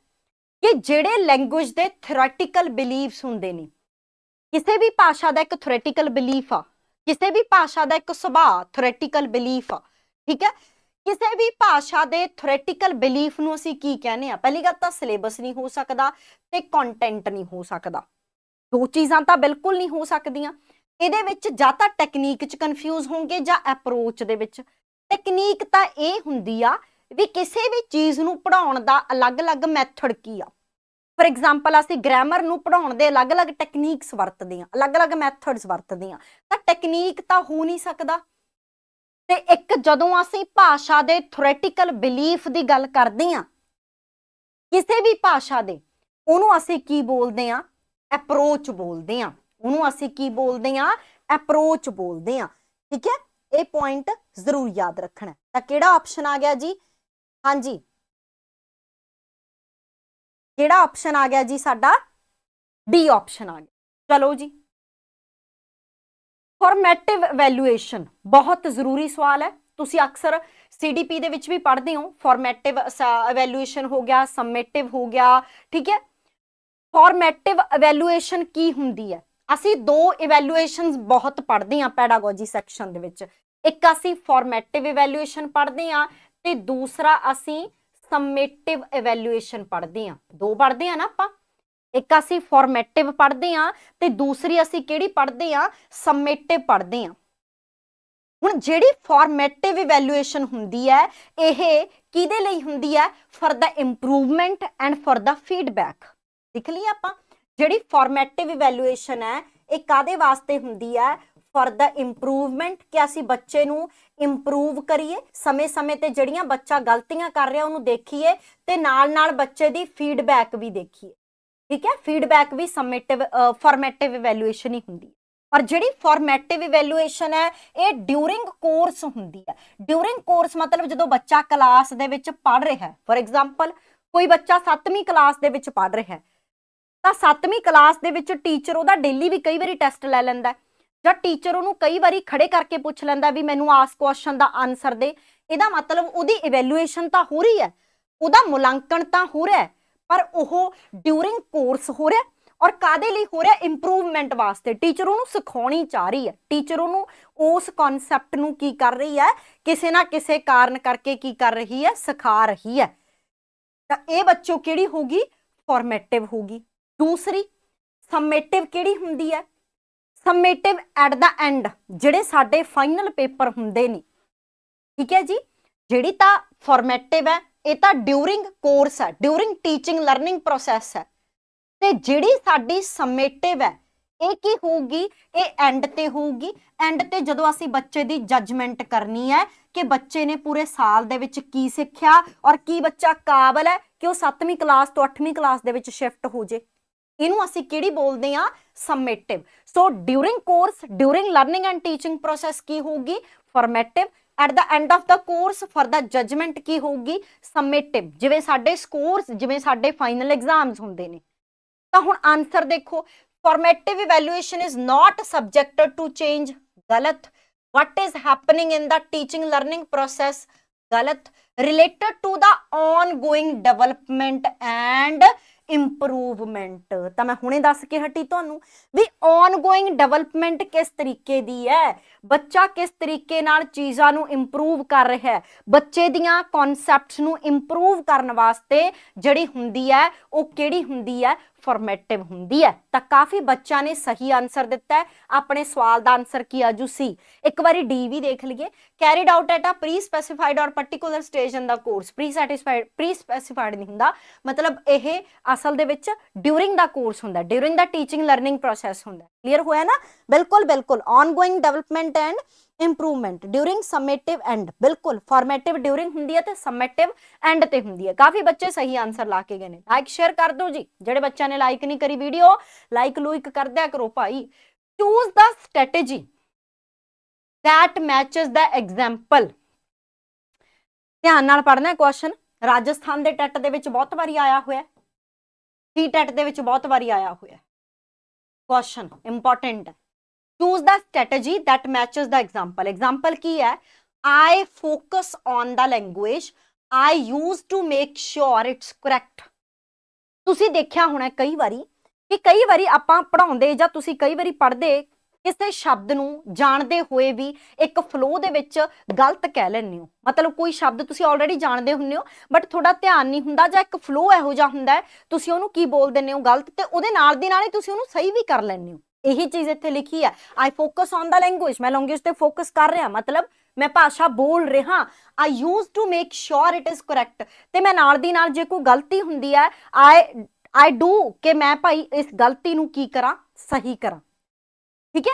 ਕਿ ਜਿਹੜੇ ਲੈਂਗੁਏਜ ਦੇ ਥਿਓਰੈਟੀਕਲ ਬਲੀਫਸ ਹੁੰਦੇ ਨੇ ਕਿਸੇ ਵੀ ਭਾਸ਼ਾ ਦਾ ਇੱਕ ਥਿਓਰੈਟੀਕਲ ਬਲੀਫ ਆ ਕਿਸੇ ਵੀ ਭਾਸ਼ਾ ਦਾ ਇੱਕ ਸੁਭਾਅ ਥਿਓਰੈਟੀਕਲ ਬਲੀਫ ਆ ਠੀਕ ਹੈ ਕਿਸੇ ਵੀ ਭਾਸ਼ਾ ਦੇ ਥਿਓਰੇਟੀਕਲ ਬਲੀਫ ਨੂੰ ਅਸੀਂ ਕੀ ਕਹਿੰਦੇ ਆ ਪਹਿਲੀ ਗੱਲ ਤਾਂ ਸਿਲੇਬਸ ਨਹੀਂ ਹੋ ਸਕਦਾ ਤੇ ਕੰਟੈਂਟ ਨਹੀਂ ਹੋ ਸਕਦਾ ਦੋ ਚੀਜ਼ਾਂ ਤਾਂ ਬਿਲਕੁਲ ਨਹੀਂ ਹੋ ਸਕਦੀਆਂ ਇਹਦੇ ਵਿੱਚ ਜਾਂ ਤਾਂ ਟੈਕਨੀਕ 'ਚ ਕਨਫਿਊਜ਼ ਹੋਣਗੇ ਜਾਂ ਅਪਰੋਚ ਦੇ ਵਿੱਚ ਟੈਕਨੀਕ ਤਾਂ ਇਹ ਹੁੰਦੀ ਆ ਵੀ ਕਿਸੇ ਵੀ ਚੀਜ਼ ਨੂੰ ਪੜਾਉਣ ਦਾ ਅਲੱਗ-ਅਲੱਗ ਮੈਥਡ ਕੀ ਆ ਫੋਰ ਐਗਜ਼ਾਮਪਲ ਅਸੀਂ ਗ੍ਰਾਮਰ ਨੂੰ ਪੜਾਉਣ ਦੇ ਅਲੱਗ-ਅਲੱਗ ਟੈਕਨੀਕਸ ਵਰਤਦੇ ਆ ਅਲੱਗ-ਅਲੱਗ ਮੈਥਡਸ ਵਰਤਦੇ ਆ ਤਾਂ ਟੈਕਨੀਕ ਤਾਂ ਹੋ ਨਹੀਂ ਸਕਦਾ ਤੇ ਇੱਕ ਜਦੋਂ ਅਸੀਂ ਭਾਸ਼ਾ ਦੇ ਥਿਓਰੇਟੀਕਲ ਬਿਲੀਫ ਦੀ ਗੱਲ ਕਰਦੇ ਆ ਕਿਸੇ ਵੀ ਭਾਸ਼ਾ ਦੇ ਉਹਨੂੰ ਅਸੀਂ ਕੀ ਬੋਲਦੇ ਆ ਅਪਰੋਚ ਬੋਲਦੇ ਆ ਉਹਨੂੰ ਅਸੀਂ ਕੀ ਬੋਲਦੇ ਆ ਅਪਰੋਚ ਬੋਲਦੇ ਆ ਠੀਕ ਹੈ ਇਹ ਪੁਆਇੰਟ ਜ਼ਰੂਰ ਯਾਦ ਰੱਖਣਾ ਤਾਂ ਕਿਹੜਾ ਆਪਸ਼ਨ ਆ ਗਿਆ ਜੀ ਹਾਂਜੀ ਕਿਹੜਾ ਆਪਸ਼ਨ ਆ ਗਿਆ ਜੀ ਸਾਡਾ ਡੀ ਆਪਸ਼ਨ ਆ ਗਿਆ ਚਲੋ ਜੀ ਫਾਰਮੈਟਿਵ ਵੈਲਿਊਏਸ਼ਨ ਬਹੁਤ ਜ਼ਰੂਰੀ ਸਵਾਲ ਹੈ ਤੁਸੀਂ ਅਕਸਰ ਸੀਡੀਪੀ ਦੇ ਵਿੱਚ ਵੀ ਪੜ੍ਹਦੇ ਹੋ ਫਾਰਮੈਟਿਵ ਵੈਲਿਊਏਸ਼ਨ ਹੋ ਗਿਆ ਸਮੇਟਿਵ ਹੋ ਗਿਆ ਠੀਕ ਹੈ ਫਾਰਮੈਟਿਵ ਵੈਲਿਊਏਸ਼ਨ ਕੀ ਹੁੰਦੀ ਹੈ ਅਸੀਂ ਦੋ ਇਵੈਲੂਏਸ਼ਨਸ ਬਹੁਤ ਪੜ੍ਹਦੇ ਹਾਂ ਪੈਡਾਗੋਜੀ ਸੈਕਸ਼ਨ ਦੇ ਵਿੱਚ ਇੱਕ ਅਸੀਂ ਫਾਰਮੈਟਿਵ ਇਵੈਲੂਏਸ਼ਨ ਪੜ੍ਹਦੇ ਹਾਂ ਤੇ ਦੂਸਰਾ ਅਸੀਂ ਸਮੇਟਿਵ ਇਵੈਲੂਏਸ਼ਨ ਪੜ੍ਹਦੇ ਹਾਂ ਦੋ ਪੜ੍ਹਦੇ ਹਾਂ ਨਾ ਆਪਾਂ ਇੱਕ ਅਸੀਂ ਫਾਰਮੈਟਿਵ ਪੜ੍ਹਦੇ ਆ ਤੇ ਦੂਸਰੀ ਅਸੀਂ ਕਿਹੜੀ ਪੜ੍ਹਦੇ ਆ ਸਮੇਟਿਵ ਪੜ੍ਹਦੇ ਆ ਹੁਣ ਜਿਹੜੀ ਫਾਰਮੈਟਿਵ ਇਵੈਲੂਏਸ਼ਨ ਹੁੰਦੀ ਹੈ ਇਹ ਕਿਹਦੇ ਲਈ ਹੁੰਦੀ ਹੈ for the improvement and for the feedback ਦੇਖ ਲਈ ਆਪਾਂ ਜਿਹੜੀ ਫਾਰਮੈਟਿਵ ਇਵੈਲੂਏਸ਼ਨ ਹੈ ਇਹ ਕਾਦੇ ਵਾਸਤੇ ਹੁੰਦੀ ਹੈ ਫॉर ਦਾ ਇੰਪਰੂਵਮੈਂਟ ਕਿ ਅਸੀਂ ਬੱਚੇ ਨੂੰ ਇੰਪਰੂਵ ਕਰੀਏ ਸਮੇਂ-ਸਮੇਂ ਤੇ ਜਿਹੜੀਆਂ ਬੱਚਾ ਗਲਤੀਆਂ ਕਰ ਰਿਹਾ ਉਹਨੂੰ ਦੇਖੀਏ ਤੇ ਨਾਲ-ਨਾਲ ਬੱਚੇ ਦੀ ਫੀਡਬੈਕ ਵੀ ਦੇਖੀਏ ਠੀਕ ਹੈ ਫੀਡਬੈਕ ਵੀ ਸਬਮਿਟਿਵ ਫਾਰਮੈਟਿਵ ਇਵੈਲੂਏਸ਼ਨ ਹੀ ਹੁੰਦੀ ਹੈ ਔਰ ਜਿਹੜੀ ਫਾਰਮੈਟਿਵ ਇਵੈਲੂਏਸ਼ਨ ਹੈ ਇਹ ਡਿਊਰਿੰਗ ਕੋਰਸ ਹੁੰਦੀ ਹੈ ਡਿਊਰਿੰਗ ਕੋਰਸ ਮਤਲਬ ਜਦੋਂ ਬੱਚਾ ਕਲਾਸ ਦੇ ਵਿੱਚ ਪੜ ਰਿਹਾ ਹੈ ਫੋਰ ਐਗਜ਼ਾਮਪਲ ਕੋਈ ਬੱਚਾ 7ਵੀਂ ਕਲਾਸ ਦੇ ਵਿੱਚ ਪੜ ਰਿਹਾ ਹੈ ਤਾਂ 7ਵੀਂ ਕਲਾਸ ਦੇ ਵਿੱਚ ਟੀਚਰ ਉਹਦਾ ਡੇਲੀ ਵੀ ਕਈ ਵਾਰੀ ਟੈਸਟ ਲੈ ਲੈਂਦਾ ਜਾਂ ਟੀਚਰ ਉਹਨੂੰ ਕਈ ਵਾਰੀ ਖੜੇ ਕਰਕੇ ਪੁੱਛ ਲੈਂਦਾ ਵੀ ਮੈਨੂੰ ਆਸ ਕੁਐਸਚਨ ਦਾ ਆਨਸਰ ਦੇ ਇਹਦਾ ਮਤਲਬ ਉਹਦੀ ਇਵੈਲੂਏਸ਼ਨ ਤਾਂ ਹੋ ਰਹੀ ਹੈ ਉਹਦਾ ਮੁਲਾਂਕਣ ਤਾਂ ਹੋ ਰਿਹਾ ਹੈ ਪਰ ਉਹ ਡਿਊਰਿੰਗ ਕੋਰਸ ਹੋ ਰਿਹਾ ਔਰ ਕਾਦੇ ਲਈ ਹੋ ਰਿਹਾ ਇੰਪਰੂਵਮੈਂਟ ਵਾਸਤੇ ਟੀਚਰ ਉਹਨੂੰ ਸਿਖਾਉਣੀ ਚਾਹ ਰਹੀ ਹੈ ਟੀਚਰ ਉਹਨੂੰ ਉਸ ਕਨਸੈਪਟ ਨੂੰ ਕੀ ਕਰ ਰਹੀ ਹੈ ਕਿਸੇ ਨਾ ਕਿਸੇ ਕਾਰਨ ਕਰਕੇ ਕੀ ਕਰ ਰਹੀ ਹੈ ਸਿਖਾ ਰਹੀ ਹੈ ਤਾਂ ਇਹ ਬੱਚੋ ਕਿਹੜੀ ਹੋਗੀ ਫਾਰਮੇਟਿਵ ਹੋਗੀ ਦੂਸਰੀ ਸਮੇਟਿਵ ਕਿਹੜੀ ਹੁੰਦੀ ਹੈ ਸਮੇਟਿਵ ਐਟ ਦਾ ਐਂਡ ਜਿਹੜੇ ਸਾਡੇ ਫਾਈਨਲ ਪੇਪਰ ਹੁੰਦੇ ਨੇ ਠੀਕ ਹੈ ਜੀ ਜਿਹੜੀ ਤਾਂ ਫਾਰਮੇਟਿਵ ਹੈ ਇਹ ਤਾਂ ਡਿਊਰਿੰਗ ਕੋਰਸ ਹੈ ਡਿਊਰਿੰਗ ਟੀਚਿੰਗ ਲਰਨਿੰਗ ਪ੍ਰੋਸੈਸ ਹੈ ਤੇ ਜਿਹੜੀ ਸਾਡੀ ਸਮੇਟਿਵ ਹੈ ਇਹ ਕੀ ਹੋਊਗੀ ਇਹ ਐਂਡ ਤੇ ਹੋਊਗੀ ਐਂਡ ਤੇ ਜਦੋਂ ਅਸੀਂ ਬੱਚੇ ਦੀ ਜੱਜਮੈਂਟ ਕਰਨੀ ਹੈ ਕਿ ਬੱਚੇ ਨੇ ਪੂਰੇ ਸਾਲ ਦੇ ਵਿੱਚ ਕੀ ਸਿੱਖਿਆ ਔਰ ਕੀ ਬੱਚਾ ਕਾਬਲ ਹੈ ਕਿ ਉਹ 7ਵੀਂ ਕਲਾਸ ਤੋਂ 8ਵੀਂ ਕਲਾਸ ਦੇ ਵਿੱਚ ਸ਼ਿਫਟ ਹੋ ਜੇ ਇਹਨੂੰ ਅਸੀਂ ਕਿਹੜੀ ਬੋਲਦੇ ਆ summative so during course during learning and teaching process ਕੀ ਹੋਊਗੀ formative at the end of the course for the judgement ਕੀ ਹੋਊਗੀ ਸਮੇਟਿਵ ਜਿਵੇਂ ਸਾਡੇ ਸਕੋਰਸ ਜਿਵੇਂ ਸਾਡੇ ਫਾਈਨਲ ਐਗਜ਼ਾਮਸ ਹੁੰਦੇ ਨੇ ਤਾਂ ਹੁਣ ਆਨਸਰ ਦੇਖੋ formative evaluation is not subjected to change ਗਲਤ what is happening in the teaching learning process galat related to the ongoing development and improvement ਤਾਂ ਮੈਂ ਹੁਣੇ ਦੱਸ ਕੇ ਹਟੀ ਤੁਹਾਨੂੰ ਵੀ ਔਨਗੋਇੰਗ ਡਿਵੈਲਪਮੈਂਟ ਕਿਸ ਤਰੀਕੇ ਦੀ ਹੈ ਬੱਚਾ ਕਿਸ ਤਰੀਕੇ ਨਾਲ ਚੀਜ਼ਾਂ ਨੂੰ ਇੰਪਰੂਵ ਕਰ ਰਿਹਾ ਹੈ ਬੱਚੇ ਦੀਆਂ ਕਨਸੈਪਟਸ ਨੂੰ ਇੰਪਰੂਵ ਕਰਨ ਵਾਸਤੇ ਜਿਹੜੀ ਹੁੰਦੀ ਹੈ ਉਹ ਕਿਹੜੀ ਹੁੰਦੀ ਹੈ ਫਾਰਮੇਟਿਵ ਹੁੰਦੀ ਹੈ ਤਾਂ ਕਾਫੀ ਬੱਚਾ ਨੇ ਸਹੀ ਆਨਸਰ ਦਿੱਤਾ ਹੈ ਆਪਣੇ ਸਵਾਲ ਦਾ ਆਨਸਰ ਕੀ ਆਜੂ ਸੀ ਇੱਕ ਵਾਰੀ ਡੀ ਵੀ ਦੇਖ ਲਈਏ carried out at a pre specified or particular stage in the course pre satisfied pre specified ਨਹੀਂ ਹੁੰਦਾ ਮਤਲਬ ਇਹ ਅਸਲ ਦੇ ਵਿੱਚ ਡਿਊਰਿੰਗ ਦਾ ਕੋਰਸ ਹੁੰਦਾ during the teaching learning process ਹੁੰਦਾ ਕਲੀਅਰ ਹੋਇਆ ਨਾ ਬਿਲਕੁਲ ਬਿਲਕੁਲ बिल्कुल ongoing development and improvement during summative and ਬਿਲਕੁਲ ਫਾਰਮੇਟਿਵ ਡਿਊਰਿੰਗ ਹੁੰਦੀ ਹੈ ਤੇ ਸਮੇਟਿਵ ਐਂਡ ਤੇ ਹੁੰਦੀ ਹੈ ਕਾਫੀ ਬੱਚੇ ਸਹੀ ਆਨਸਰ ਲਾ ਕੇ ਗਏ ਨੇ ਲਾਈਕ ਸ਼ੇਅਰ ਕਰ ਦਿਓ ਜੀ ਜਿਹੜੇ ਬੱਚਿਆਂ ਨੇ ਲਾਈਕ ਨਹੀਂ ਕਰੀ ਵੀਡੀਓ ਲਾਈਕ ਲੂਇਕ ਕਰ ਦਿਆ ਕਰੋ ਭਾਈ choose the strategy that matches the example ਧਿਆਨ ਨਾਲ ਪੜਨਾ ਕੁਐਸਚਨ ਰਾਜਸਥਾਨ ਦੇ ਟੈਟ ਦੇ ਵਿੱਚ ਬਹੁਤ ਵਾਰੀ ਆਇਆ ਹੋਇਆ ਹੈ ਟੀ ਟੈਟ ਦੇ ਵਿੱਚ ਬਹੁਤ ਵਾਰੀ ਆਇਆ ਹੋਇਆ ਹੈ क्वेश्चन इंपॉर्टेंट है choose the strategy that matches the example example की है I focus on the language I use to make sure it's correct ਤੁਸੀਂ ਦੇਖਿਆ ਹੋਣਾ ਕਈ ਵਾਰੀ ਕਿ ਕਈ ਵਾਰੀ ਆਪਾਂ ਪੜਾਉਂਦੇ ਜਾਂ ਤੁਸੀਂ ਕਈ ਵਾਰੀ ਪੜ੍ਹਦੇ ਕਿਸੇ ਸ਼ਬਦ ਨੂੰ ਜਾਣਦੇ ਹੋਏ ਵੀ ਇੱਕ ਫਲੋ ਦੇ ਵਿੱਚ ਗਲਤ ਕਹਿ ਲੈਂਦੇ ਹੋ ਮਤਲਬ ਕੋਈ ਸ਼ਬਦ ਤੁਸੀਂ ਆਲਰੇਡੀ ਜਾਣਦੇ ਹੁੰਦੇ ਹੋ ਬਟ ਤੁਹਾਡਾ ਧਿਆਨ ਨਹੀਂ ਹੁੰਦਾ ਜਾਂ ਇੱਕ ਫਲੋ ਇਹੋ ਜਿਹਾ ਹੁੰਦਾ ਤੁਸੀਂ ਉਹਨੂੰ ਕੀ ਬੋਲ ਦਿੰਨੇ ਹੋ ਗਲਤ ਤੇ ਉਹਦੇ ਨਾਲ ਦੀ ਨਾਲ ਹੀ ਤੁਸੀਂ ਉਹਨੂੰ ਸਹੀ ਵੀ ਕਰ ਲੈਂਦੇ ਹੋ ਇਹੀ ਚੀਜ਼ ਇੱਥੇ ਲਿਖੀ ਹੈ I focus on the language ਮੈਂ ਲੈਂਗੁਏਜ ਤੇ ਫੋਕਸ ਕਰ ਰਿਹਾ ਮਤਲਬ ਮੈਂ ਭਾਸ਼ਾ ਬੋਲ ਰਿਹਾ I use to make sure it is correct ਤੇ ਮੈਂ ਨਾਲ ਦੀ ਨਾਲ ਜੇ ਕੋਈ ਗਲਤੀ ਹੁੰਦੀ ਹੈ ਆਈ ਆਈ ਡੂ ਕਿ ਮੈਂ ਭਾਈ ਇਸ ਗਲਤੀ ਨੂੰ ਕੀ ਕਰਾਂ ਸਹੀ ਕਰਾਂ ਠੀਕ ਹੈ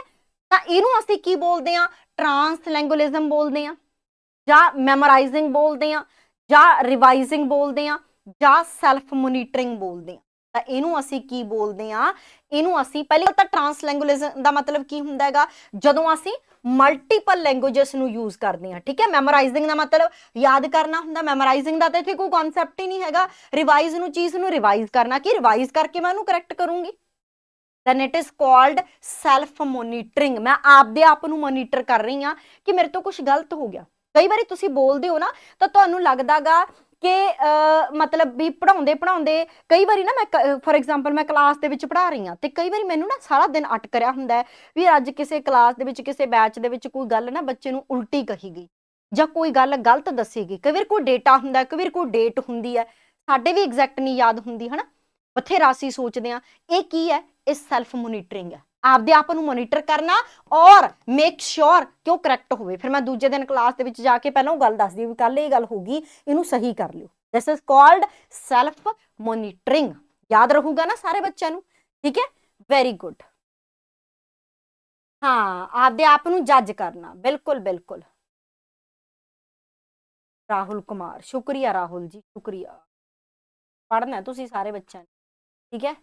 ਤਾਂ ਇਹਨੂੰ ਅਸੀਂ ਕੀ ਬੋਲਦੇ ਆ ਟ੍ਰਾਂਸ ਬੋਲਦੇ ਆ ਜਾਂ ਮੈਮੋਰਾਈਜ਼ਿੰਗ ਬੋਲਦੇ ਆ ਜਾਂ ਰਿਵਾਈਜ਼ਿੰਗ ਬੋਲਦੇ ਆ ਜਾਂ ਸੈਲਫ ਮੋਨੀਟਰਿੰਗ ਬੋਲਦੇ ਆ ਤਾਂ ਇਹਨੂੰ ਅਸੀਂ ਕੀ ਬੋਲਦੇ ਆ ਇਹਨੂੰ ਅਸੀਂ ਪਹਿਲੇ ਤਾਂ ਟ੍ਰਾਂਸ ਦਾ ਮਤਲਬ ਕੀ ਹੁੰਦਾ ਹੈਗਾ ਜਦੋਂ ਅਸੀਂ ਮਲਟੀਪਲ ਲੈਂਗੁਏਜਸ ਨੂੰ ਯੂਜ਼ ਕਰਦੇ ਆ ਠੀਕ ਹੈ ਮੈਮੋਰਾਈਜ਼ਿੰਗ ਦਾ ਮਤਲਬ ਯਾਦ ਕਰਨਾ ਹੁੰਦਾ ਮੈਮੋਰਾਈਜ਼ਿੰਗ ਦਾ ਤਾਂ ਇੱਥੇ ਕੋਈ ਕਨਸੈਪਟ ਹੀ ਨਹੀਂ ਹੈਗਾ ਰਿਵਾਈਜ਼ ਨੂੰ ਚੀਜ਼ ਨੂੰ ਰਿਵਾਈਜ਼ ਕਰਨਾ ਕਿ ਰਿਵਾਈਜ਼ ਕਰਕੇ ਮੈਂ ਉਹਨੂੰ ਕਰੈਕਟ ਕਰੂੰਗੀ then it is called self monitoring ਮੈਂ ਆਪਦੇ ਆਪ ਨੂੰ ਮੋਨੀਟਰ ਕਰ ਰਹੀ ਆ ਕਿ ਮੇਰੇ ਤੋਂ ਕੁਝ ਗਲਤ ਹੋ ਗਿਆ ਕਈ ਵਾਰੀ ਤੁਸੀਂ ਬੋਲਦੇ ਹੋ ਨਾ ਤਾਂ ਤੁਹਾਨੂੰ ਲੱਗਦਾਗਾ ਕਿ ਮਤਲਬ ਵੀ ਪੜਾਉਂਦੇ ਪੜਾਉਂਦੇ ਕਈ ਵਾਰੀ ਨਾ ਮੈਂ ਫੋਰ ਐਗਜ਼ਾਮਪਲ ਮੈਂ ਕਲਾਸ ਦੇ ਵਿੱਚ ਪੜਾ ਰਹੀ ਹਾਂ ਤੇ ਕਈ ਵਾਰੀ ਮੈਨੂੰ ਨਾ ਸਾਰਾ ਦਿਨ ਅਟਕ ਰਿਹਾ ਹੁੰਦਾ ਵੀ ਅੱਜ ਕਿਸੇ ਕਲਾਸ ਦੇ ਵਿੱਚ ਕਿਸੇ ਬੈਚ ਦੇ ਵਿੱਚ ਕੋਈ ਗੱਲ ਨਾ ਬੱਚੇ ਨੂੰ ਉਲਟੀ ਕਹੀ ਗਈ ਜਾਂ ਕੋਈ ਗੱਲ ਗਲਤ ਦੱਸੀ ਗਈ ਕਈ ਵਾਰ ਕੋਈ ਡੇਟਾ ਹੁੰਦਾ ਕਈ ਵਾਰ ਕੋਈ ਡੇਟ ਹੁੰਦੀ ਹੈ ਸਾਡੇ ਵੀ ਐਗਜ਼ੈਕਟ ਨਹੀਂ ਯਾਦ ਹੁੰਦੀ ਹਨਾ ਬਥੇਰਾ ਅਸੀਂ ਸੋਚਦੇ ਆ ਇਹ ਕੀ ਹੈ ਇਹ ਸੈਲਫ ਮੋਨੀਟਰਿੰਗ ਹੈ ਆਪਦੇ ਆਪ ਨੂੰ ਮੋਨੀਟਰ ਕਰਨਾ ਔਰ ਮੇਕ ਸ਼ੋਰ ਕਿ ਉਹ ਕਰੈਕਟ ਹੋਵੇ ਫਿਰ ਮੈਂ ਦੂਜੇ ਦਿਨ ਕਲਾਸ ਦੇ ਵਿੱਚ ਜਾ ਕੇ ਪਹਿਲਾਂ ਉਹ ਗੱਲ ਦੱਸਦੀ ਵੀ ਕੱਲ ਇਹ ਗੱਲ ਹੋਗੀ ਇਹਨੂੰ ਸਹੀ ਕਰ ਲਿਓ this is called self monitoring ਯਾਦ ਰਹੂਗਾ ਨਾ ਸਾਰੇ ਬੱਚਿਆਂ ਨੂੰ ਠੀਕ ਹੈ ਵੈਰੀ ਗੁੱਡ ਹਾਂ ਆਪਦੇ ਆਪ ਨੂੰ ਜੱਜ ਕਰਨਾ ਬਿਲਕੁਲ ਬਿਲਕੁਲ ਰਾਹੁਲ ਕੁਮਾਰ ਸ਼ੁਕਰੀਆ ਰਾਹੁਲ ਜੀ ਸ਼ੁਕਰੀਆ ਪੜਨਾ ਤੁਸੀਂ ਸਾਰੇ ਬੱਚਿਆਂ ਠੀਕ ਹੈ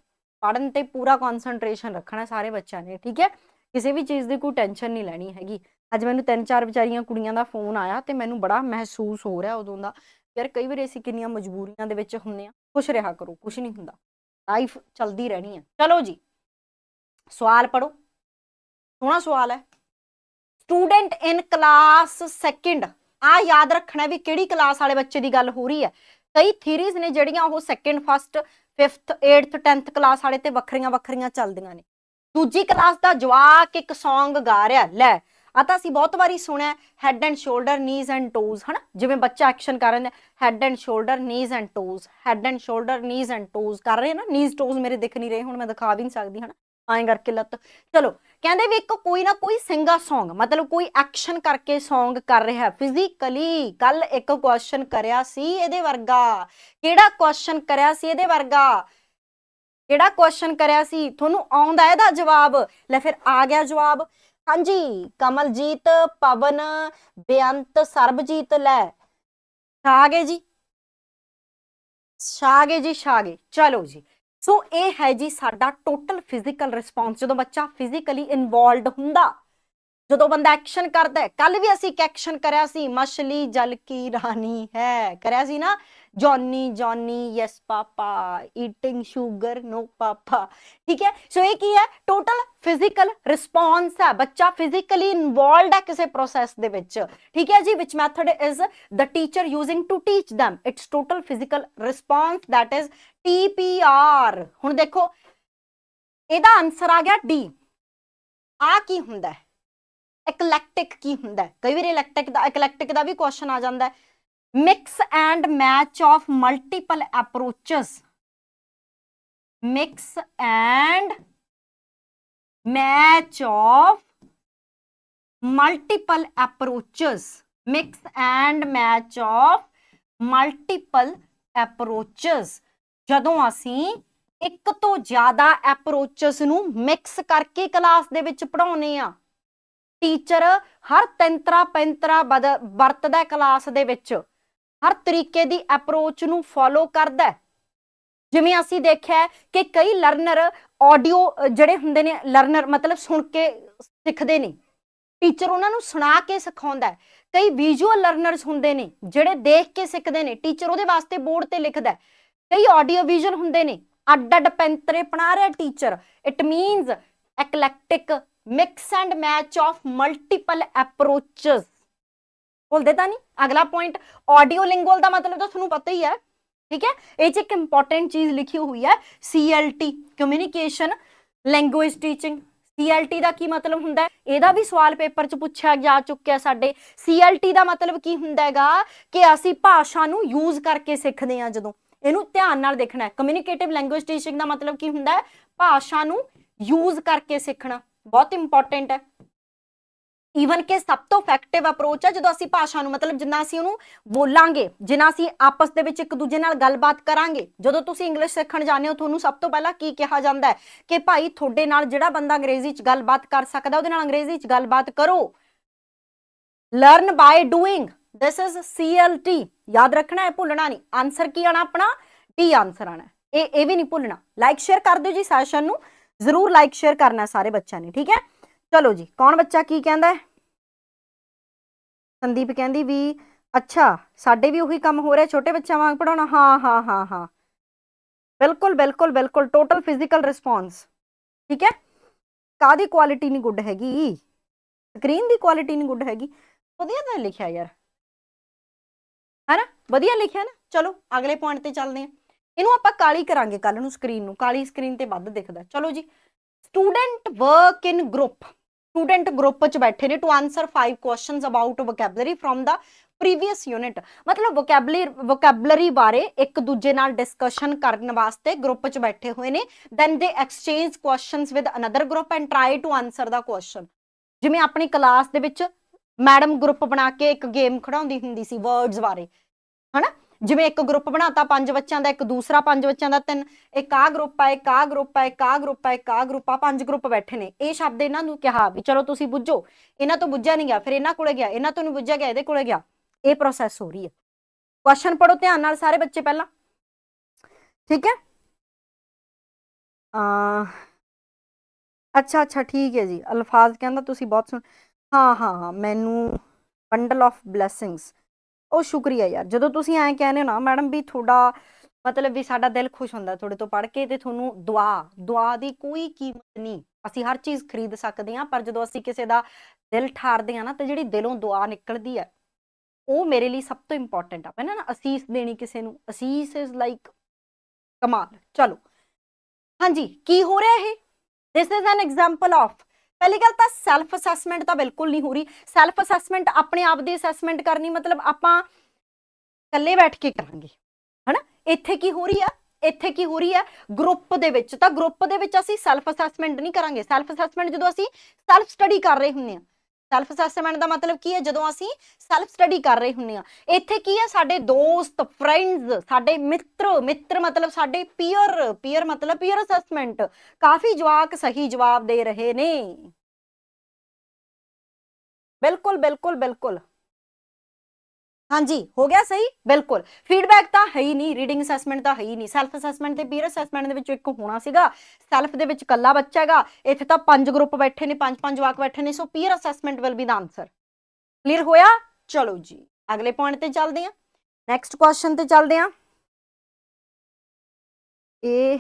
ਪੜਨ ਤੇ ਪੂਰਾ ਕਨਸੈਂਟਰੇਸ਼ਨ ਰੱਖਣਾ ਸਾਰੇ ਬੱਚਿਆਂ ਨੇ ਠੀਕ ਹੈ ਕਿਸੇ ਵੀ ਚੀਜ਼ ਦੀ ਕੋਈ ਟੈਨਸ਼ਨ ਨਹੀਂ ਲੈਣੀ ਹੈਗੀ ਅੱਜ ਮੈਨੂੰ ਤਿੰਨ ਚਾਰ ਵਿਚਾਰੀਆਂ ਕੁੜੀਆਂ ਦਾ ਫੋਨ ਆਇਆ ਤੇ ਮੈਨੂੰ ਬੜਾ ਮਹਿਸੂਸ ਹੋ ਰਿਹਾ ਉਦੋਂ ਦਾ ਯਾਰ ਕਈ ਵਾਰ ਅਸੀਂ ਕਿੰਨੀਆਂ ਮਜਬੂਰੀਆਂ ਦੇ ਵਿੱਚ ਹੁੰਨੇ ਆ ਖੁਸ਼ ਰਿਹਾ ਕਰੋ ਕੁਝ ਨਹੀਂ ਹੁੰਦਾ ਲਾਈਫ ਚਲਦੀ ਰਹਿਣੀ ਹੈ ਚਲੋ ਜੀ ਸਵਾਲ ਪੜੋ ਸੋਹਣਾ ਸਵਾਲ ਹੈ ਸਟੂਡੈਂਟ ਇਨ ਕਲਾਸ ਸੈਕਿੰਡ ਆ ਯਾਦ ਰੱਖਣਾ ਵੀ ਕਿਹੜੀ ਕਲਾਸ ਵਾਲੇ ਬੱਚੇ ਦੀ ਗੱਲ ਹੋ ਰਹੀ ਹੈ ਕਈ ਥੀਰੀਜ਼ ਨੇ ਜਿਹੜੀਆਂ ਉਹ second first 5th 8th 10th class ਵਾਲੇ ਤੇ ਵੱਖਰੀਆਂ ਵੱਖਰੀਆਂ ਚੱਲਦੀਆਂ ਨੇ ਦੂਜੀ ਕਲਾਸ ਦਾ ਜਵਾਕ ਇੱਕ Song ਗਾ ਰਿਹਾ ਲੈ ਆ ਤਾਂ ਅਸੀਂ ਬਹੁਤ ਵਾਰੀ ਸੁਣਿਆ head and shoulder knees and toes ਹਨਾ ਜਿਵੇਂ ਬੱਚਾ ਐਕਸ਼ਨ ਕਰ ਰਿਹਾ head and shoulder knees and toes head and shoulder knees and toes ਕਰ ਰਹੇ ਨਾ ਨੀਜ਼ ਟੋਜ਼ ਮੇਰੇ ਦਿਖ ਨਹੀਂ ਰਹੇ ਹੁਣ ਮੈਂ ਦਿਖਾ ਵੀ ਨਹੀਂ ਸਕਦੀ ਹਨਾ ਐਂ ਕਰਕੇ ਲੱਤ ਚਲੋ ਕਹਿੰਦੇ ਵੀ ਇੱਕ ਕੋਈ ਨਾ ਕੋਈ ਸਿੰਗਾ Song ਮਤਲਬ ਕੋਈ ਐਕਸ਼ਨ ਕਰਕੇ Song ਕਰ ਰਿਹਾ ਫਿਜ਼ੀਕਲੀ ਕੱਲ ਇੱਕ ਕੁਐਸਚਨ ਕਰਿਆ ਸੀ ਇਹਦੇ ਵਰਗਾ ਕਿਹੜਾ ਕੁਐਸਚਨ ਕਰਿਆ ਸੀ ਇਹਦੇ ਵਰਗਾ ਕਿਹੜਾ ਕੁਐਸਚਨ ਕਰਿਆ ਸੀ ਤੁਹਾਨੂੰ ਆਉਂਦਾ ਇਹਦਾ ਜਵਾਬ ਲੈ ਫਿਰ ਆ ਗਿਆ ਜਵਾਬ ਹਾਂਜੀ ਕਮਲਜੀਤ ਪਵਨ ਬੇਅੰਤ ਸਰਬਜੀਤ ਲੈ ਛਾਗੇ ਜੀ ਛਾਗੇ ਜੀ ਛਾਗੇ ਚਲੋ ਜੀ ਸੋ ਇਹ ਹੈ ਜੀ ਸਾਡਾ ਟੋਟਲ ਫਿਜ਼ੀਕਲ ਰਿਸਪੌਂਸ ਜਦੋਂ ਬੱਚਾ ਫਿਜ਼ੀਕਲੀ ਇਨਵੋਲਡ ਹੁੰਦਾ ਜਦੋਂ ਬੰਦਾ ਐਕਸ਼ਨ ਕਰਦਾ ਹੈ ਕੱਲ ਵੀ ਅਸੀਂ ਇੱਕ ਐਕਸ਼ਨ ਕਰਿਆ ਸੀ ਮਛਲੀ ਜਲ ਕੀ ਰਾਣੀ ਹੈ ਕਰਿਆ ਸੀ ਨਾ Johnny Johnny yes papa eating sugar no papa ਠੀਕ ਹੈ ਸੋ ਇਹ ਕੀ ਹੈ ਟੋਟਲ ਫਿਜ਼ੀਕਲ ਰਿਸਪੌਂਸ ਹੈ ਬੱਚਾ ਫਿਜ਼ੀਕਲੀ ਇਨਵੋਲਡ ਹੈ ਕਿਸੇ ਪ੍ਰੋਸੈਸ ਦੇ ਵਿੱਚ ਠੀਕ ਹੈ ਜੀ which method is the teacher using to teach them it's total physical response that is TPR ਹੁਣ ਦੇਖੋ ਇਹਦਾ ਆਨਸਰ ਆ ਗਿਆ ਡੀ ਆ ਕੀ ਹੁੰਦਾ ਹੈ ਇਕਲੈਕਟਿਕ ਕੀ ਹੁੰਦਾ ਕਈ ਵਾਰ ਇਲੈਕਟਿਕ ਦਾ ਇਕਲੈਕਟਿਕ ਦਾ ਵੀ ਕੁਐਸਚਨ ਆ ਜਾਂਦਾ ਹੈ mix and match of multiple approaches mix and match of multiple approaches mix and match of multiple approaches ਜਦੋਂ ਅਸੀਂ ਇੱਕ ਤੋਂ ਜ਼ਿਆਦਾ ਅਪਰੋਚਸ ਨੂੰ ਮਿਕਸ ਕਰਕੇ ਕਲਾਸ ਦੇ ਵਿੱਚ ਪੜਾਉਨੇ ਆ ਟੀਚਰ ਹਰ ਤੰਤਰਾ ਪੈਂਤਰਾ ਵਰਤਦਾ ਕਲਾਸ ਦੇ ਵਿੱਚ ਹਰ ਤਰੀਕੇ ਦੀ ਅਪਰੋਚ ਨੂੰ ਫੋਲੋ ਕਰਦਾ ਜਿਵੇਂ ਅਸੀਂ ਦੇਖਿਆ ਕਿ ਕਈ ਲਰਨਰ ਆਡੀਓ ਜਿਹੜੇ ਹੁੰਦੇ ਨੇ ਲਰਨਰ ਮਤਲਬ ਸੁਣ ਕੇ ਸਿੱਖਦੇ ਨੇ ਟੀਚਰ ਉਹਨਾਂ ਨੂੰ ਸੁਣਾ ਕੇ ਸਿਖਾਉਂਦਾ ਹੈ ਕਈ ਵਿਜ਼ੂਅਲ ਲਰਨਰਸ ਹੁੰਦੇ ਨੇ ਜਿਹੜੇ ਦੇਖ ਕੇ ਸਿੱਖਦੇ ਨੇ ਟੀਚਰ ਉਹਦੇ ਵਾਸਤੇ ਬੋਰਡ ਤੇ ਲਿਖਦਾ ਹੈ ਕਈ ਆਡੀਓ ਵਿਜ਼ੂਅਲ ਹੁੰਦੇ ਨੇ ਅੱਡ ਅੱਡ ਪੈਂਤਰੇ ਪਣਾ ਰਿਹਾ teacher it means eclectic mix and match of multiple approaches ਬੋਲਦੇ ਤਾਂ ਨਹੀਂ ਅਗਲਾ ਪੁਆਇੰਟ ਆਡੀਓ ਲਿੰਗੁਅਲ ਦਾ ਮਤਲਬ ਤਾਂ ਤੁਹਾਨੂੰ ਪਤਾ ਹੀ ਹੈ ਠੀਕ ਹੈ ਇਹ ਚ ਇੱਕ ਇੰਪੋਰਟੈਂਟ ਚੀਜ਼ ਲਿਖੀ ਹੋਈ ਹੈ CLT communication language teaching CLT ਦਾ ਕੀ ਮਤਲਬ ਹੁੰਦਾ ਇਹਦਾ ਵੀ ਸਵਾਲ ਪੇਪਰ 'ਚ ਪੁੱਛਿਆ ਜਾ ਚੁੱਕਿਆ ਸਾਡੇ CLT ਦਾ ਮਤਲਬ ਕੀ ਹੁੰਦਾ ਹੈਗਾ ਕਿ ਅਸੀਂ ਭਾਸ਼ਾ ਨੂੰ ਯੂਜ਼ ਕਰਕੇ ਸਿੱਖਦੇ ਹਾਂ ਜਦੋਂ ਇਹਨੂੰ ਧਿਆਨ ਨਾਲ ਦੇਖਣਾ ਹੈ ਕਮਿਊਨੀਕੇਟਿਵ ਲੈਂਗੁਏਜ ਟੀਚਿੰਗ ਦਾ ਮਤਲਬ ਕੀ ਹੁੰਦਾ ਹੈ ਭਾਸ਼ਾ ਨੂੰ ਯੂਜ਼ ਕਰਕੇ ਸਿੱਖਣਾ ਬਹੁਤ ਇੰਪੋਰਟੈਂਟ ਹੈ ਈਵਨ ਕਿ ਸਭ ਤੋਂ ਇਫੈਕਟਿਵ ਅਪਰੋਚ ਹੈ ਜਦੋਂ ਅਸੀਂ ਭਾਸ਼ਾ ਨੂੰ ਮਤਲਬ ਜਿੰਨਾ ਅਸੀਂ ਉਹਨੂੰ ਬੋਲਾਂਗੇ ਜਿੰਨਾ ਅਸੀਂ ਆਪਸ ਦੇ ਵਿੱਚ ਇੱਕ ਦੂਜੇ ਨਾਲ ਗੱਲਬਾਤ ਕਰਾਂਗੇ ਜਦੋਂ ਤੁਸੀਂ ਇੰਗਲਿਸ਼ ਸਿੱਖਣ ਜਾਂਦੇ ਹੋ ਤੁਹਾਨੂੰ ਸਭ ਤੋਂ ਪਹਿਲਾਂ ਕੀ ਕਿਹਾ ਜਾਂਦਾ ਹੈ ਕਿ ਭਾਈ ਤੁਹਾਡੇ ਨਾਲ ਜਿਹੜਾ ਬੰਦਾ ਅੰਗਰੇਜ਼ੀ 'ਚ ਗੱਲਬਾਤ ਕਰ ਸਕਦਾ ਉਹਦੇ ਨਾਲ ਅੰਗਰੇਜ਼ੀ 'ਚ ਗੱਲਬਾਤ ਕਰੋ learn by doing this is CLT ਯਾਦ ਰੱਖਣਾ ਹੈ ਭੁੱਲਣਾ ਨਹੀਂ ਆਨਸਰ ਕੀ ਆਣਾ ਆਪਣਾ ਟੀ ਆਨਸਰ ਆਣਾ ਇਹ ਇਹ ਵੀ ਨਹੀਂ ਭੁੱਲਣਾ ਲਾਈਕ ਸ਼ੇਅਰ ਕਰ ਦਿਓ ਜੀ ਸੈਸ਼ਨ ਨੂੰ ਜ਼ਰੂਰ ਲਾਈਕ ਸ਼ੇਅਰ ਕਰਨਾ ਸਾਰੇ ਬੱਚਿਆਂ ਨੇ ਠੀਕ ਹੈ ਚਲੋ ਜੀ ਕੌਣ ਬੱਚਾ ਕੀ ਕਹਿੰਦਾ ਹੈ ਸੰਦੀਪ ਕਹਿੰਦੀ ਵੀ ਅੱਛਾ ਸਾਡੇ ਵੀ ਉਹੀ ਕੰਮ ਹੋ ਰਿਹਾ ਛੋਟੇ ਬੱਚਿਆਂ ਵਾਂਗ ਪੜਾਉਣਾ ਹਾਂ ਹਾਂ ਹਾਂ ਹਾਂ ਬਿਲਕੁਲ ਬਿਲਕੁਲ ਬਿਲਕੁਲ ਟੋਟਲ ਫਿਜ਼ੀਕਲ ਰਿਸਪੌਂਸ ਠੀਕ ਹੈ ਕਾਦੀ ਕੁਆਲਿਟੀ ਨਹੀਂ ਗੁੱਡ ਹੈਗੀ ਸਕਰੀਨ ਦੀ ਕੁਆਲਿਟੀ ਨਹੀਂ ਗੁੱਡ ਹੈਗੀ ਵਧੀਆ ਤਾਂ ਲਿਖਿਆ ਯਾਰ ਹੈਨਾ ਵਧੀਆ ਲਿਖਿਆ ਨਾ ਚਲੋ ਅਗਲੇ ਪੁਆਇੰਟ ਤੇ ਚੱਲਦੇ ਹਾਂ ਇਹਨੂੰ ਆਪਾਂ ਕਾਲੀ ਕਰਾਂਗੇ ਕੱਲ ਨੂੰ ਸਕਰੀਨ ਨੂੰ ਕਾਲੀ ਸਕਰੀਨ ਤੇ ਵੱਧ ਦਿਖਦਾ ਚਲੋ ਜੀ student work in group student group ਚ ਬੈਠੇ ਨੇ to answer 5 questions about vocabulary from the previous unit ਮਤਲਬ ਵੋਕੈਬਲਰੀ ਵੋਕੈਬਲਰੀ ਬਾਰੇ ਇੱਕ ਦੂਜੇ ਨਾਲ ਡਿਸਕਸ਼ਨ ਕਰਨ ਵਾਸਤੇ ਗਰੁੱਪ 'ਚ ਬੈਠੇ ਹੋਏ ਨੇ then they exchange questions with another group and try to answer the question ਜਿਵੇਂ ਆਪਣੀ ਕਲਾਸ ਦੇ ਵਿੱਚ ਮੈਡਮ ਗਰੁੱਪ ਬਣਾ ਕੇ ਇੱਕ ਗੇਮ ਖੜਾਉਂਦੀ ਹੁੰਦੀ ਸੀ ਵਰਡਸ ਬਾਰੇ ਹਨਾ ਜਿਵੇਂ ਇੱਕ ਗਰੁੱਪ ਬਣਾਤਾ ਪੰਜ ਬੱਚਿਆਂ ਦਾ ਇੱਕ ਦੂਸਰਾ ਪੰਜ ਬੱਚਿਆਂ ਦਾ ਤਿੰਨ ਇੱਕ ਆ ਗਰੁੱਪ ਆ ਇੱਕ ਆ ਗਰੁੱਪ ਆ ਇੱਕ ਆ ਗਰੁੱਪ ਆ ਇੱਕ ਆ ਗਰੁੱਪ ਆ ਪੰਜ ਗਰੁੱਪ ਬੈਠੇ ਨੇ ਇਹ ਸ਼ਬਦ ਇਹਨਾਂ ਨੂੰ ਕਿਹਾ ਵੀ ਚਲੋ ਤੁਸੀਂ ਬੁੱਝੋ ਇਹਨਾਂ ਤੋਂ ਬੁੱਝਿਆ ਨਹੀਂ ਗਿਆ ਫਿਰ ਇਹਨਾਂ ਕੋਲੇ ਗਿਆ ਇਹਨਾਂ ਤੋਂ ਨਹੀਂ ਬੁੱਝਿਆ ਗਿਆ ਇਹਦੇ ਕੋਲੇ ਗਿਆ ਇਹ ਪ੍ਰੋਸੈਸ ਹੋ ਰਹੀ ਹੈ ਕੁਐਸਚਨ ਪੜੋ ਧਿਆਨ ਨਾਲ ਸਾਰੇ ਬੱਚੇ ਪਹਿਲਾਂ ਠੀਕ ਹੈ ਆ ਅੱਛਾ ਅੱਛਾ ਠੀਕ ਹੈ ਜੀ ਅਲਫਾਜ਼ ਕਹਿੰਦਾ ਤੁਸੀਂ ਬਹੁਤ ਸੁਣ ਹਾਂ ਹਾਂ ਮੈਨੂੰ ਬੰਡਲ ਆਫ ਬਲੇਸਿੰਗਸ ਉਹ ਸ਼ੁਕਰੀਆ ਯਾਰ ਜਦੋਂ ਤੁਸੀਂ ਐਂ ਕਹਿੰਦੇ ਹੋ ਨਾ ਮੈਡਮ ਵੀ ਤੁਹਾਡਾ ਮਤਲਬ ਵੀ ਸਾਡਾ ਦਿਲ ਖੁਸ਼ ਹੁੰਦਾ ਤੁਹਾਡੇ ਤੋਂ ਪੜ੍ਹ ਕੇ ਤੇ ਤੁਹਾਨੂੰ ਦੁਆ ਦੁਆ ਦੀ ਕੋਈ ਕੀਮਤ ਨਹੀਂ ਅਸੀਂ ਹਰ ਚੀਜ਼ ਖਰੀਦ ਸਕਦੇ ਹਾਂ ਪਰ ਜਦੋਂ ਅਸੀਂ ਕਿਸੇ ਦਾ ਦਿਲ ਠਾਰਦੇ ਹਾਂ ਨਾ ਤੇ ਜਿਹੜੀ ਦਿਲੋਂ ਦੁਆ ਨਿਕਲਦੀ ਹੈ ਉਹ ਮੇਰੇ ਲਈ ਸਭ ਤੋਂ ਇੰਪੋਰਟੈਂਟ ਆ ਹੈ ਨਾ ਅਸੀਸ ਦੇਣੀ ਕਿਸੇ ਨੂੰ ਅਸੀਸ ਇਜ਼ ਲਾਈਕ ਕਮਾਲ ਚਲੋ ਹਾਂਜੀ ਕੀ ਹੋ ਰਿਹਾ ਇਹ this is an example of ਪਹਿਲੀ ਗੱਲ ਤਾਂ ਸੈਲਫ ਅਸੈਸਮੈਂਟ ਤਾਂ ਬਿਲਕੁਲ ਨਹੀਂ ਹੋ ਰਹੀ ਸੈਲਫ ਅਸੈਸਮੈਂਟ ਆਪਣੇ ਆਪ ਦੀ ਅਸੈਸਮੈਂਟ ਕਰਨੀ ਮਤਲਬ ਆਪਾਂ ਇਕੱਲੇ ਬੈਠ ਕੇ ਕਰਾਂਗੇ ਹਨਾ ਇੱਥੇ ਕੀ ਹੋ ਰਹੀ ਆ ਇੱਥੇ ਕੀ ਹੋ ਰਹੀ ਆ ਗਰੁੱਪ ਦੇ ਵਿੱਚ ਤਾਂ ਗਰੁੱਪ ਦੇ ਵਿੱਚ ਅਸੀਂ ਸੈਲਫ ਅਸੈਸਮੈਂਟ ਨਹੀਂ ਕਰਾਂਗੇ ਸੈਲਫ ਅਸੈਸਮੈਂਟ ਜਦੋਂ ਅਸੀਂ ਸੈਲਫ ਸਟੱਡੀ ਕਰ ਰਹੇ ਹੁੰਦੇ ਹਾਂ ਸੈਲਫ ਅਸੈਸਮੈਂਟ ਦਾ ਮਤਲਬ ਕੀ ਹੈ ਜਦੋਂ ਅਸੀਂ ਸੈਲਫ ਸਟੱਡੀ ਕਰ ਰਹੇ ਹੁੰਨੇ ਆ ਇੱਥੇ ਕੀ ਹੈ ਸਾਡੇ ਦੋਸਤ ਫਰੈਂਡਸ ਸਾਡੇ ਮਿੱਤਰ ਮਿੱਤਰ ਮਤਲਬ ਸਾਡੇ ਪੀਅਰ ਪੀਅਰ ਮਤਲਬ ਪੀਅਰ ਅਸੈਸਮੈਂਟ ਕਾਫੀ ਜਵਾਕ ਸਹੀ ਜਵਾਬ ਦੇ ਰਹੇ ਨੇ ਬਿਲਕੁਲ ਬਿਲਕੁਲ ਬਿਲਕੁਲ ਹਾਂਜੀ ਹੋ ਗਿਆ ਸਹੀ ਬਿਲਕੁਲ ਫੀਡਬੈਕ ਤਾਂ ਹੈ ਹੀ ਨਹੀਂ ਰੀਡਿੰਗ ਅਸੈਸਮੈਂਟ ਤਾਂ ਹੈ ਹੀ ਨਹੀਂ ਸੈਲਫ ਅਸੈਸਮੈਂਟ ਤੇ ਪੀਅਰ ਅਸੈਸਮੈਂਟ ਦੇ ਵਿੱਚ ਇੱਕ ਹੋਣਾ ਸੀਗਾ ਸੈਲਫ ਦੇ ਵਿੱਚ ਇਕੱਲਾ ਬੱਚਾ ਹੈਗਾ ਇੱਥੇ ਤਾਂ ਪੰਜ ਗਰੁੱਪ ਬੈਠੇ ਨੇ ਪੰਜ ਪੰਜ ਵਾਕ ਬੈਠੇ ਨੇ so peer assessment will be the answer clear ਹੋਇਆ ਚਲੋ ਜੀ ਅਗਲੇ ਪੁਆਇੰਟ ਤੇ ਚੱਲਦੇ ਹਾਂ ਨੈਕਸਟ ਕੁਐਸਚਨ ਤੇ ਚੱਲਦੇ ਹਾਂ ਇਹ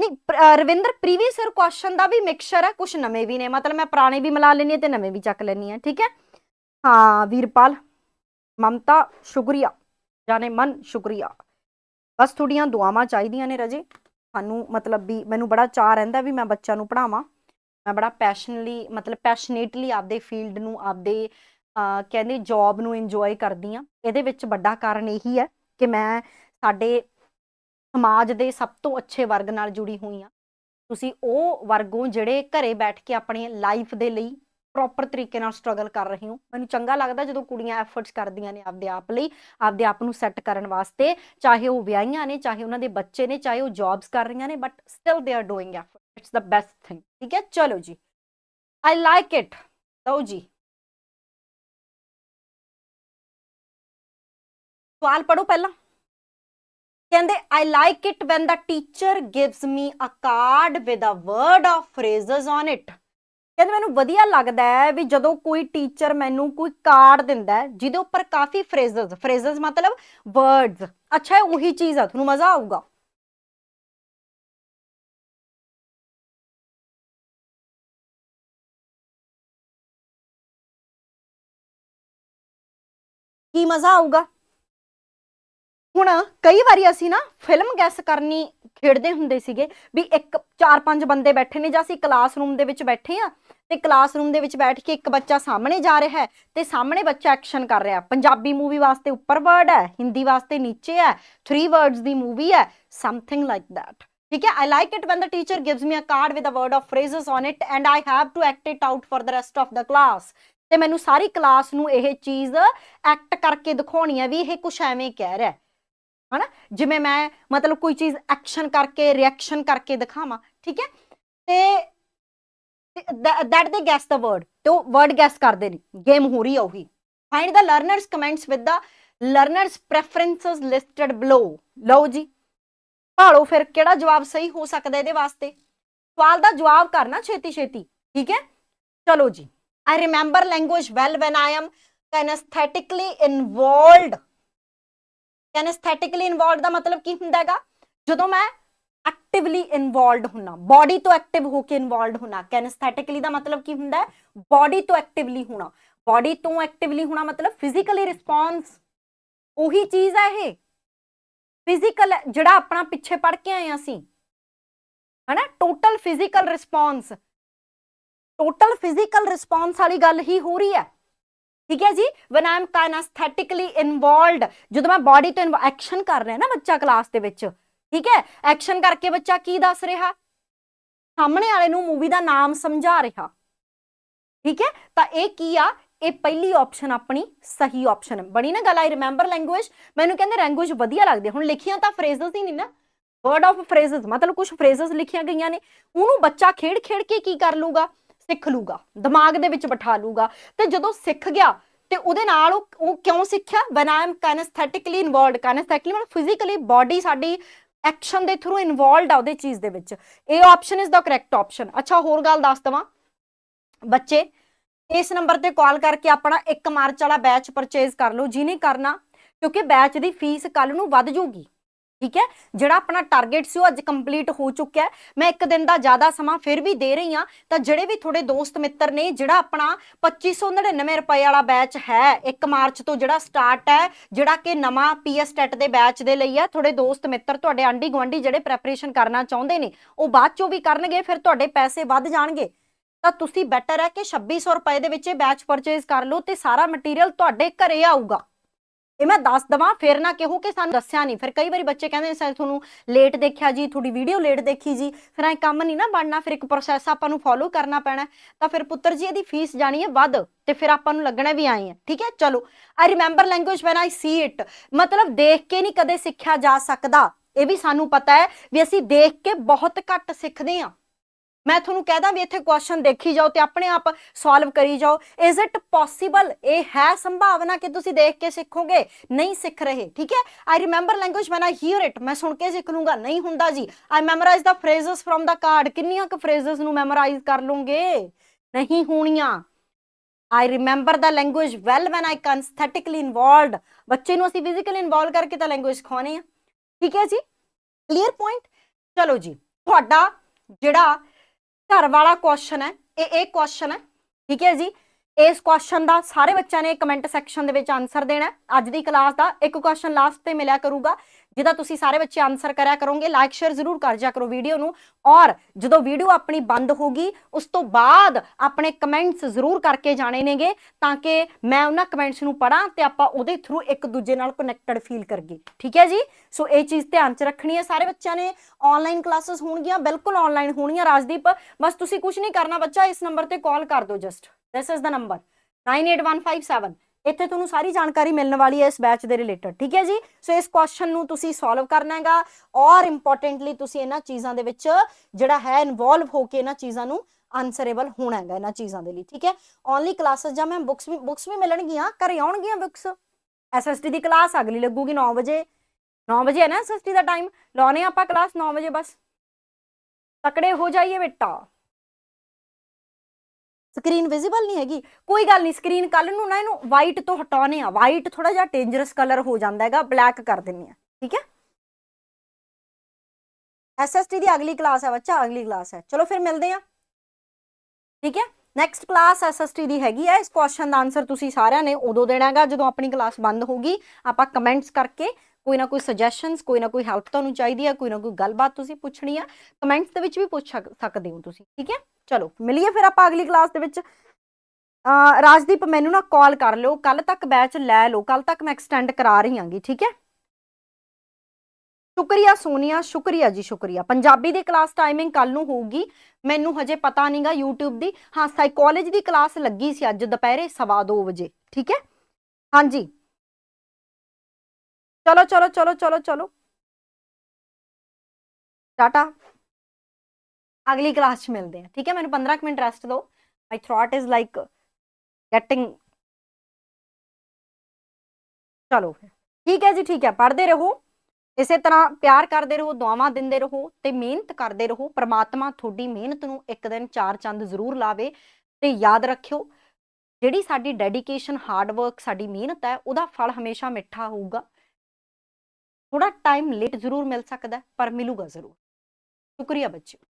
ਨਹੀਂ ਰਵਿੰਦਰ ਪ੍ਰੀਵੀਅਸ ਸਰ ਕੁਐਸਚਨ ਦਾ ਵੀ ਮਿਕਸਚਰ ਹੈ ਕੁਝ ਨਵੇਂ ਵੀ ਨੇ ਮਤਲਬ ਮੈਂ ਪੁਰਾਣੇ ਵੀ ਮਿਲਾ ਲੈਣੀ ਹੈ ਤੇ ਨਵੇਂ ਵੀ ਚੱਕ ਲੈਣੀ ਹੈ ਠੀਕ ਹੈ ਹਾਂ ਵੀਰਪਾਲ ਮਮਤਾ ਸ਼ੁਕਰੀਆ ਜਾਨੇ ਮਨ ਸ਼ੁਕਰੀਆ ਬਸ ਤੁਹਾਡੀਆਂ ਦੁਆਵਾਂ ਚਾਹੀਦੀਆਂ ਨੇ ਰਜੇ ਸਾਨੂੰ ਮਤਲਬ ਵੀ ਮੈਨੂੰ ਬੜਾ ਚਾਹ ਰਹਿੰਦਾ ਵੀ ਮੈਂ ਬੱਚਿਆਂ ਨੂੰ ਪੜਾਵਾਂ ਮੈਂ ਬੜਾ ਪੈਸ਼ਨਲੀ ਮਤਲਬ ਪੈਸ਼ਨੇਟਲੀ ਆਪਦੇ ਫੀਲਡ ਨੂੰ ਆਪਦੇ ਕਹਿੰਦੇ ਜੌਬ ਨੂੰ ਇੰਜੋਏ ਕਰਦੀ ਆ ਇਹਦੇ ਵਿੱਚ ਵੱਡਾ ਕਾਰਨ ਇਹੀ ਹੈ ਕਿ ਮੈਂ ਸਾਡੇ ਸਮਾਜ ਦੇ ਸਭ ਤੋਂ ਅੱਛੇ ਵਰਗ ਨਾਲ ਜੁੜੀ ਹੋਈ ਆ ਤੁਸੀਂ ਉਹ ਵਰਗੋਂ ਜਿਹੜੇ ਘਰੇ ਬੈਠ ਕੇ ਆਪਣੀ ਲਾਈਫ ਦੇ ਲਈ ਪ੍ਰੋਪਰ ਤਰੀਕੇ ਨਾਲ ਸਟਰਗਲ ਕਰ ਰਹੀ ਹਾਂ ਮੈਨੂੰ ਚੰਗਾ ਲੱਗਦਾ ਜਦੋਂ ਕੁੜੀਆਂ ਐਫਰਟਸ ਕਰਦੀਆਂ ਨੇ ਆਪਦੇ ਆਪ ਲਈ ਆਪਦੇ ਆਪ ਨੂੰ ਸੈੱਟ ਕਰਨ ਵਾਸਤੇ ਚਾਹੇ ਉਹ ਵਿਆਹੀਆਂ ਨੇ ਚਾਹੇ ਉਹਨਾਂ ਦੇ ਬੱਚੇ ਨੇ ਚਾਹੇ ਉਹ ਜੌਬਸ ਕਰ ਰਹੀਆਂ ਨੇ but still they are doing effort it's the best thing ਠੀਕ ਹੈ ਚਲੋ ਜੀ ਆਈ ਲਾਈਕ ਇਟ ਲਓ ਜੀ ਸਵਾਲ ਪੜੋ ਪਹਿਲਾਂ ਕਹਿੰਦੇ I like it when the teacher gives me a card with a word of phrases on it ਕਹਿੰਦੇ ਮੈਨੂੰ ਵਧੀਆ ਲੱਗਦਾ ਹੈ ਵੀ ਜਦੋਂ ਕੋਈ ਟੀਚਰ ਮੈਨੂੰ ਕੋਈ ਕਾਰਡ ਦਿੰਦਾ ਹੈ ਜਿਹਦੇ ਉੱਪਰ ਕਾਫੀ ਫਰੇਜ਼ਸ ਫਰੇਜ਼ਸ ਮਤਲਬ ਵਰਡਸ ਅੱਛਾ ਹੈ ਉਹੀ ਚੀਜ਼ ਆ ਤੁਹਾਨੂੰ ਮਜ਼ਾ ਆਊਗਾ ਕੀ ਮਜ਼ਾ ਆਊਗਾ ਹੁਣ ਕਈ ਵਾਰੀ ਅਸੀਂ ਨਾ ਫਿਲਮ ਗੈਸ ਕਰਨੀ ਖੇਡਦੇ ਹੁੰਦੇ ਸੀਗੇ ਵੀ ਇੱਕ ਚਾਰ ਪੰਜ ਬੰਦੇ ਬੈਠੇ ਨੇ ਜਾਂ ਅਸੀਂ ਕਲਾਸਰੂਮ ਦੇ ਵਿੱਚ ਬੈਠੇ ਆ ਤੇ ਕਲਾਸਰੂਮ ਦੇ ਵਿੱਚ ਬੈਠ ਕੇ ਇੱਕ ਬੱਚਾ ਸਾਹਮਣੇ ਜਾ ਰਿਹਾ ਹੈ ਤੇ ਸਾਹਮਣੇ ਬੱਚਾ ਐਕਸ਼ਨ ਕਰ ਰਿਹਾ ਪੰਜਾਬੀ ਮੂਵੀ ਵਾਸਤੇ ਉੱਪਰ ਵਰਡ ਹੈ ਹਿੰਦੀ ਵਾਸਤੇ ਨੀਚੇ ਹੈ ਥ੍ਰੀ ਵਰਡਸ ਦੀ ਮੂਵੀ ਹੈ ਸਮਥਿੰਗ ਲਾਈਕ ਥੈਟ ਠੀਕ ਹੈ I like it when the teacher gives me a card with a word of phrases on it and I have to act it out for the rest of the class ਤੇ ਮੈਨੂੰ ਸਾਰੀ class ਨੂੰ ਇਹ ਚੀਜ਼ act ਕਰਕੇ ਦਿਖਾਉਣੀ ਹੈ ਵੀ ਇਹ ਕੁਝ ਐਵੇਂ ਕਹਿ ਰਿਹਾ ਹਨਾ ਜਿਵੇਂ ਮੈਂ ਮਤਲਬ ਕੋਈ ਚੀਜ਼ ਐਕਸ਼ਨ ਕਰਕੇ ਰਿਐਕਸ਼ਨ ਕਰਕੇ ਦਿਖਾਵਾਂ ਠੀਕ ਹੈ ਤੇ ਦੈਟ ਦੇ ਗੈਸ ਦਾ ਵਰਡ ਤੇ ਉਹ ਵਰਡ ਗੈਸ ਕਰਦੇ ਨੇ ਗੇਮ ਹੋ ਰਹੀ ਆ ਉਹੀ find the learners comments with the learners preferences listed below ਲਓ ਜੀ ਭਾਲੋ ਫਿਰ ਕਿਹੜਾ ਜਵਾਬ ਸਹੀ ਹੋ ਸਕਦਾ ਇਹਦੇ ਵਾਸਤੇ ਸਵਾਲ ਦਾ ਜਵਾਬ ਕਰਨਾ ਛੇਤੀ ਛੇਤੀ ਠੀਕ ਹੈ ਚਲੋ ਜੀ I remember language well when I'm am kinesthetically involved kinesthetically involved ਦਾ ਮਤਲਬ ਕੀ ਹੁੰਦਾ ਹੈਗਾ ਜਦੋਂ ਮੈਂ ਐਕਟਿਵਲੀ ਇਨਵੋਲਡ ਹੋਣਾ ਬਾਡੀ ਤੋਂ ਐਕਟਿਵ ਹੋ ਕੇ ਇਨਵੋਲਡ ਹੋਣਾ ਕੈਨਸਥੈਟਿਕਲੀ ਦਾ ਮਤਲਬ ਕੀ ਹੁੰਦਾ ਹੈ ਬਾਡੀ ਤੋਂ ਐਕਟਿਵਲੀ ਹੋਣਾ ਬਾਡੀ ਤੋਂ ਐਕਟਿਵਲੀ ਹੋਣਾ ਮਤਲਬ ਫਿਜ਼ੀਕਲੀ ਰਿਸਪੌਂਸ ਉਹੀ ਚੀਜ਼ ਹੈ ਇਹ ਫਿਜ਼ੀਕਲ ਜਿਹੜਾ ਆਪਣਾ ਪਿੱਛੇ ਪੜ ਕੇ ਆਏ ਅਸੀਂ ਹਨਾ total physical response total physical response ਵਾਲੀ ਗੱਲ ਹੀ ਹੋ ਰਹੀ ਹੈ ਠੀਕ ਹੈ ਜੀ ਵਨ ਆਮ ਕਾਨਸਥੈਟਿਕਲੀ ਇਨਵੋਲਡ ਜਦੋਂ ਮੈਂ ਬਾਡੀ ਤੋਂ ਐਕਸ਼ਨ ਕਰ ਰਿਹਾ ਨਾ ਬੱਚਾ ਕਲਾਸ ਦੇ ਵਿੱਚ ਠੀਕ ਹੈ ਐਕਸ਼ਨ ਕਰਕੇ ਬੱਚਾ ਕੀ ਦੱਸ ਰਿਹਾ ਸਾਹਮਣੇ ਵਾਲੇ ਨੂੰ ਮੂਵੀ ਦਾ ਨਾਮ ਸਮਝਾ ਰਿਹਾ ਠੀਕ ਹੈ ਤਾਂ ਇਹ ਕੀ ਆ ਇਹ ਪਹਿਲੀ ਆਪਸ਼ਨ ਆਪਣੀ ਸਹੀ ਆਪਸ਼ਨ ਹੈ ਬਣੀ ਨਾ ਗੱਲ ਆਈ ਰਿਮੈਂਬਰ ਲੈਂਗੁਏਜ ਮੈਨੂੰ ਕਹਿੰਦੇ ਲੈਂਗੁਏਜ ਵਧੀਆ ਲੱਗਦੀ ਹੁਣ ਲਿਖੀਆਂ ਤਾਂ ਫਰੇਜ਼ਸ ਹੀ ਨਹੀਂ ਨਾ ਵਰਡ ਆਫ ਫਰੇਜ਼ਸ ਮਤਲਬ ਕੁਝ ਫਰੇਜ਼ਸ ਲਿਖੀਆਂ ਗਈਆਂ ਨੇ ਉਹਨੂੰ ਬੱਚਾ ਖੇਡ ਖੇਡ ਕੇ ਕੀ ਕਰ ਲੂਗਾ ਸਿੱਖ ਲੂਗਾ ਦਿਮਾਗ ਦੇ ਵਿੱਚ ਬਿਠਾ ਲੂਗਾ ਤੇ ਜਦੋਂ ਸਿੱਖ ਗਿਆ ਤੇ ਉਹਦੇ ਨਾਲ ਉਹ ਕਿਉਂ ਸਿੱਖਿਆ when I'm am involved kinesthetically ਮਤਲਬ ਫਿਜ਼ੀਕਲੀ ਬਾਡੀ ਸਾਡੀ ਐਕਸ਼ਨ ਦੇ ਥਰੂ ਇਨਵੋਲਡ ਆ ਉਹਦੇ ਚੀਜ਼ ਦੇ ਵਿੱਚ ਇਹ option is the correct option ਅੱਛਾ ਹੋਰ ਗੱਲ ਦੱਸ ਦਵਾਂ ਬੱਚੇ ਇਸ ਨੰਬਰ ਤੇ ਕਾਲ ਕਰਕੇ ਆਪਣਾ 1 ਮਾਰਚ ਵਾਲਾ ਬੈਚ ਪਰਚੇਜ਼ ਕਰ ਲਓ ਜਿਹਨੇ ਕਰਨਾ ਕਿਉਂਕਿ ਬੈਚ ਦੀ ਫੀਸ ਕੱਲ ਨੂੰ ਵੱਧ ਜੂਗੀ ਠੀਕ ਹੈ ਜਿਹੜਾ ਆਪਣਾ ਟਾਰਗੇਟ ਸੀ ਉਹ ਅੱਜ ਕੰਪਲੀਟ ਹੋ ਚੁੱਕਿਆ ਮੈਂ ਇੱਕ ਦਿਨ ਦਾ ਜ਼ਿਆਦਾ ਸਮਾਂ ਫਿਰ ਵੀ ਦੇ ਰਹੀ ਆ ਤਾਂ ਜਿਹੜੇ ਵੀ ਤੁਹਾਡੇ ਦੋਸਤ ਮਿੱਤਰ ਨੇ ਜਿਹੜਾ ਆਪਣਾ 2599 ਰੁਪਏ ਵਾਲਾ ਬੈਚ ਹੈ 1 ਮਾਰਚ ਤੋਂ ਜਿਹੜਾ ਸਟਾਰਟ ਹੈ ਜਿਹੜਾ ਕਿ ਨਵਾਂ ਪੀਐਸ ਟੈਟ ਦੇ ਬੈਚ ਦੇ ਲਈ ਆ ਤੁਹਾਡੇ ਦੋਸਤ ਮਿੱਤਰ ਤੁਹਾਡੇ ਆਂਡੀ ਗਵਾਂਡੀ ਜਿਹੜੇ ਪ੍ਰੈਪਰੇਸ਼ਨ ਕਰਨਾ ਚਾਹੁੰਦੇ ਨੇ ਉਹ ਬਾਅਦ ਚੋਂ ਵੀ ਕਰਨਗੇ ਫਿਰ ਤੁਹਾਡੇ ਪੈਸੇ ਵੱਧ ਜਾਣਗੇ ਤਾਂ ਤੁਸੀਂ ਬੈਟਰ ਹੈ ਕਿ 2600 ਰੁਪਏ ਦੇ ਵਿੱਚ ਇਹ ਬੈਚ ਪਰਚੇਸ ਕਰ ਲਓ ਤੇ ਸਾਰਾ ਮਟੀਰੀਅਲ ਤੁਹਾਡੇ ਘਰੇ ਆਊਗਾ ਇਹ ਮੈਂ ਦੱਸ ਦਵਾਂ ਫਿਰ ਨਾ ਕਿਹੋ ਕਿ ਸਾਨੂੰ ਦੱਸਿਆ ਨਹੀਂ ਫਿਰ ਕਈ ਵਾਰੀ ਬੱਚੇ ਕਹਿੰਦੇ ਸਰ ਤੁਹਾਨੂੰ ਲੇਟ ਦੇਖਿਆ ਜੀ ਤੁਹਾਡੀ ਵੀਡੀਓ ਲੇਟ ਦੇਖੀ ਜੀ ਫਿਰ ਐ ਕੰਮ ਨਹੀਂ ਨਾ ਬਣਨਾ ਫਿਰ ਇੱਕ ਪ੍ਰੋਸੈਸ ਆਪਾਂ ਨੂੰ ਫੋਲੋ ਕਰਨਾ ਪੈਣਾ ਤਾਂ ਫਿਰ ਪੁੱਤਰ ਜੀ ਇਹਦੀ ਫੀਸ ਜਾਣੀ ਹੈ ਵੱਧ ਤੇ ਫਿਰ ਆਪਾਂ ਨੂੰ ਲੱਗਣਾ ਵੀ ਆਏ ਆ ਠੀਕ ਹੈ ਚਲੋ I remember language when I see it ਮਤਲਬ ਦੇਖ ਕੇ ਨਹੀਂ ਕਦੇ ਸਿੱਖਿਆ ਜਾ ਸਕਦਾ ਇਹ ਵੀ ਸਾਨੂੰ ਪਤਾ ਹੈ ਵੀ ਅਸੀਂ ਦੇਖ ਕੇ ਬਹੁਤ ਘੱਟ ਸਿੱਖਦੇ ਆ ਮੈਂ ਤੁਹਾਨੂੰ ਕਹਦਾ ਵੀ ਇੱਥੇ ਕੁਐਸਚਨ ਦੇਖੀ ਜਾਓ ਤੇ ਆਪਣੇ ਆਪ ਸੋਲਵ ਕਰੀ ਜਾਓ ਇਜ਼ ਇਟ ਪੋਸੀਬਲ ਇਹ ਹੈ ਸੰਭਾਵਨਾ ਕਿ ਤੁਸੀਂ ਦੇਖ ਕੇ ਸਿੱਖੋਗੇ ਨਹੀਂ ਸਿੱਖ ਰਹੇ ਠੀਕ ਹੈ I remember language when I hear it ਮੈਂ ਸੁਣ ਕੇ ਸਿੱਖ ਲੂੰਗਾ ਨਹੀਂ ਹੁੰਦਾ ਜੀ I memorise the phrases from the card ਕਿੰਨੀਆਂ ਕੁ ਫਰੇਜ਼ਸ ਨੂੰ ਮੈਮੋਰਾਈਜ਼ ਕਰ ਲੂੰਗੇ ਨਹੀਂ ਹੋਣੀਆਂ I remember the language well when I kinesthetically involved ਬੱਚੇ ਨੂੰ ਅਸੀਂ ਫਿਜ਼ੀਕਲੀ ਇਨਵੋਲਵ ਕਰਕੇ ਤਾਂ ਲੈਂਗੁਏਜ ਸਿਖਾਉਣੀ ਆ ਠੀਕ ਹੈ ਜੀ ਕਲੀਅਰ ਪੁਆਇੰਟ ਚਲੋ ਜੀ ਤੁਹਾਡਾ ਜਿਹੜਾ ਘਰ ਵਾਲਾ ਕੁਐਸਚਨ ਹੈ ਇਹ ਇਹ ਕੁਐਸਚਨ ਹੈ ਠੀਕ ਹੈ ਜੀ ਇਸ ਕੁਐਸਚਨ ਦਾ ਸਾਰੇ ਬੱਚਿਆਂ ਨੇ ਕਮੈਂਟ ਸੈਕਸ਼ਨ ਦੇ ਵਿੱਚ ਆਨਸਰ ਦੇਣਾ ਅੱਜ ਦੀ ਕਲਾਸ ਦਾ ਇੱਕ ਕੁਐਸਚਨ ਲਾਸਟ ਤੇ ਮਿਲਿਆ ਕਰੂਗਾ ਜਿਹਦਾ ਤੁਸੀਂ ਸਾਰੇ ਬੱਚੇ ਆਨਸਰ ਕਰਿਆ ਕਰੋਗੇ ਲਾਈਕ ਸ਼ੇਅਰ ਜ਼ਰੂਰ ਕਰ ਜਿਆ ਕਰੋ ਵੀਡੀਓ ਨੂੰ ਔਰ ਜਦੋਂ ਵੀਡੀਓ ਆਪਣੀ ਬੰਦ ਹੋਗੀ ਉਸ ਤੋਂ ਬਾਅਦ ਆਪਣੇ ਕਮੈਂਟਸ ਜ਼ਰੂਰ ਕਰਕੇ ਜਾਣੇ ਨੇਗੇ ਤਾਂ ਕਿ ਮੈਂ ਉਹਨਾਂ ਕਮੈਂਟਸ ਨੂੰ ਪੜਾਂ ਤੇ ਆਪਾਂ ਉਹਦੇ ਥਰੂ ਇੱਕ ਦੂਜੇ ਨਾਲ ਕਨੈਕਟਡ ਫੀਲ ਕਰਗੇ ਠੀਕ ਹੈ ਜੀ ਸੋ ਇਹ ਚੀਜ਼ ਧਿਆਨ 'ਚ ਰੱਖਣੀ ਹੈ ਸਾਰੇ ਬੱਚਿਆਂ ਨੇ ਆਨਲਾਈਨ ਕਲਾਸਸ ਹੋਣਗੀਆਂ ਬਿਲਕੁਲ ਆਨਲਾਈਨ ਹੋਣੀਆਂ ਰਾਜਦੀਪ ਬਸ ਤੁਸੀਂ ਕੁਝ ਨਹੀਂ ਕਰਨਾ ਬੱਚਾ ਇਸ ਨੰਬਰ ਤੇ ਕਾਲ ਕਰ ਦਿਓ just this is the number 98157 ਇੱਥੇ ਤੁਹਾਨੂੰ ਸਾਰੀ ਜਾਣਕਾਰੀ ਮਿਲਣ ਵਾਲੀ ਹੈ ਇਸ ਬੈਚ ਦੇ ਰਿਲੇਟਡ ਠੀਕ ਹੈ ਜੀ ਸੋ ਇਸ ਕੁਐਸਚਨ ਨੂੰ ਤੁਸੀਂ ਸੋਲਵ ਕਰਨਾ ਹੈਗਾ ਔਰ ਇੰਪੋਰਟੈਂਟਲੀ ਤੁਸੀਂ ਇਹਨਾਂ ਚੀਜ਼ਾਂ ਦੇ ਵਿੱਚ ਜਿਹੜਾ ਹੈ ਇਨਵੋਲਵ ਹੋ ਕੇ ਇਹਨਾਂ ਚੀਜ਼ਾਂ ਨੂੰ ਆਨਸਰੇਬਲ ਹੋਣਾ ਹੈਗਾ ਇਹਨਾਂ ਚੀਜ਼ਾਂ ਦੇ ਲਈ ਠੀਕ ਹੈ ਓਨਲੀ ਕਲਾਸਸ ਜਾਂ ਮੈਂ ਬੁੱਕਸ ਵੀ ਬੁੱਕਸ ਵੀ ਮਿਲਣਗੀਆਂ ਘਰੇ ਆਉਣਗੀਆਂ ਬੁੱਕਸ ਐਸਐਸਟੀ ਦੀ ਕਲਾਸ ਅਗਲੀ ਲੱਗੂਗੀ 9 ਵਜੇ 9 ਵਜੇ ਹੈ ਨਾ ਐਸਐਸਟੀ ਦਾ ਟਾਈਮ ਲਾਉਨੇ ਆਪਾਂ ਕਲਾਸ 9 ਵਜੇ ਬਸ ਤਕੜੇ ਹੋ ਜਾਈਏ ਬੇਟਾ ਸਕਰੀਨ ਵਿਜ਼ੀਬਲ ਨਹੀਂ ਹੈਗੀ ਕੋਈ ਗੱਲ ਨਹੀਂ ਸਕਰੀਨ ਕੱਲ ਨੂੰ ਨਾ ਇਹਨੂੰ ਵਾਈਟ ਤੋਂ ਹਟਾਉਨੇ ਆ ਵਾਈਟ ਥੋੜਾ ਜਿਹਾ ਡੇਂਜਰਸ ਕਲਰ ਹੋ ਜਾਂਦਾ ਹੈਗਾ ਬਲੈਕ ਕਰ ਦਿੰਨੀ ਆ ਠੀਕ ਹੈ ਐਸਐਸਟੀ ਦੀ ਅਗਲੀ ਕਲਾਸ ਹੈ ਬੱਚਾ ਅਗਲੀ ਕਲਾਸ ਹੈ ਚਲੋ ਫਿਰ ਮਿਲਦੇ ਆ ਠੀਕ ਹੈ ਨੈਕਸਟ ਕਲਾਸ ਐਸਐਸਟੀ ਦੀ ਹੈਗੀ ਹੈ ਇਸ ਕੁਐਸਚਨ ਦਾ ਆਨਸਰ ਤੁਸੀਂ ਸਾਰਿਆਂ ਨੇ ਉਦੋਂ ਦੇਣਾ ਹੈਗਾ ਜਦੋਂ ਆਪਣੀ ਕਲਾਸ ਬੰਦ ਹੋਗੀ ਆਪਾਂ ਕਮੈਂਟਸ ਕਰਕੇ ਕੋਈ ਨਾ ਕੋਈ ਸੁਜੈਸ਼ਨਸ ਕੋਈ ਨਾ ਕੋਈ ਹੈਲਪ ਤੁਹਾਨੂੰ ਚਾਹੀਦੀ ਆ ਕੋਈ ਨਾ ਕੋਈ ਗੱਲਬਾਤ ਤੁਸੀਂ ਪੁੱਛਣੀ ਆ ਕਮੈਂਟਸ ਦੇ ਵਿੱਚ ਵੀ ਪੁੱਛ ਸਕਦੇ ਹੋ ਤੁਸੀਂ ਠੀਕ ਹੈ ਚਲੋ ਮਿਲੀਏ ਫਿਰ ਆਪਾਂ ਅਗਲੀ ਕਲਾਸ ਦੇ ਵਿੱਚ ਆ ਰਾਜਦੀਪ ਮੈਨੂੰ ਨਾ ਕਾਲ ਕਰ ਲਿਓ ਕੱਲ ਤੱਕ ਬੈਚ ਲੈ ਲਓ ਕੱਲ ਤੱਕ ਮੈਂ ਐਕਸਟੈਂਡ ਕਰਾ ਰਹੀ ਆਂਗੀ ਠੀਕ ਹੈ ਸ਼ੁਕਰੀਆ ਸੋਨੀਆ ਸ਼ੁਕਰੀਆ ਜੀ ਸ਼ੁਕਰੀਆ ਪੰਜਾਬੀ ਦੀ ਕਲਾਸ ਟਾਈਮਿੰਗ ਕੱਲ ਨੂੰ ਹੋਊਗੀ ਮੈਨੂੰ ਹਜੇ ਪਤਾ ਨਹੀਂਗਾ YouTube ਦੀ ਹਾਂ ਸਾਈਕੋਲੋਜੀ ਦੀ ਕਲਾਸ ਲੱਗੀ ਸੀ ਅੱਜ ਦੁਪਹਿਰੇ 2:30 ਵਜੇ ਠੀਕ ਹੈ ਹਾਂਜੀ चलो चलो चलो चलो चलो टाटा ਅਗਲੀ ਕਲਾਸ 'ਚ ਮਿਲਦੇ ਆ ਠੀਕ ਹੈ ਮੈਨੂੰ 15 ਮਿੰਟ ਰੈਸਟ ਦਿਓ my throat is like getting ਚਲੋ ਠੀਕ ਹੈ ਜੀ ਠੀਕ ਹੈ ਪੜ੍ਹਦੇ ਰਹੋ ਇਸੇ ਤਰ੍ਹਾਂ ਪਿਆਰ ਕਰਦੇ ਰਹੋ ਦੁਆਵਾਂ ਦਿੰਦੇ ਰਹੋ ਤੇ ਮਿਹਨਤ ਕਰਦੇ ਰਹੋ ਪ੍ਰਮਾਤਮਾ ਤੁਹਾਡੀ ਮਿਹਨਤ ਨੂੰ ਇੱਕ ਦਿਨ ਚਾਰ ਚੰਦ ਜ਼ਰੂਰ ਲਾਵੇ ਤੇ ਯਾਦ ਰੱਖਿਓ ਜਿਹੜੀ ਸਾਡੀ ਡੈਡੀਕੇਸ਼ਨ ਹਾਰਡ ਵਰਕ ਸਾਡੀ ਮਿਹਨਤ ਹੈ ਉਹਦਾ ਫਲ ਹਮੇਸ਼ਾ ਮਿੱਠਾ ਹੋਊਗਾ ਥੋੜਾ ਟਾਈਮ ਲੇਟ ਜ਼ਰੂਰ ਮਿਲ ਸਕਦਾ ਪਰ ਮਿਲੂਗਾ ਜ਼ਰੂਰ ਸ਼ੁਕਰੀਆ ਬੱਚਿਓ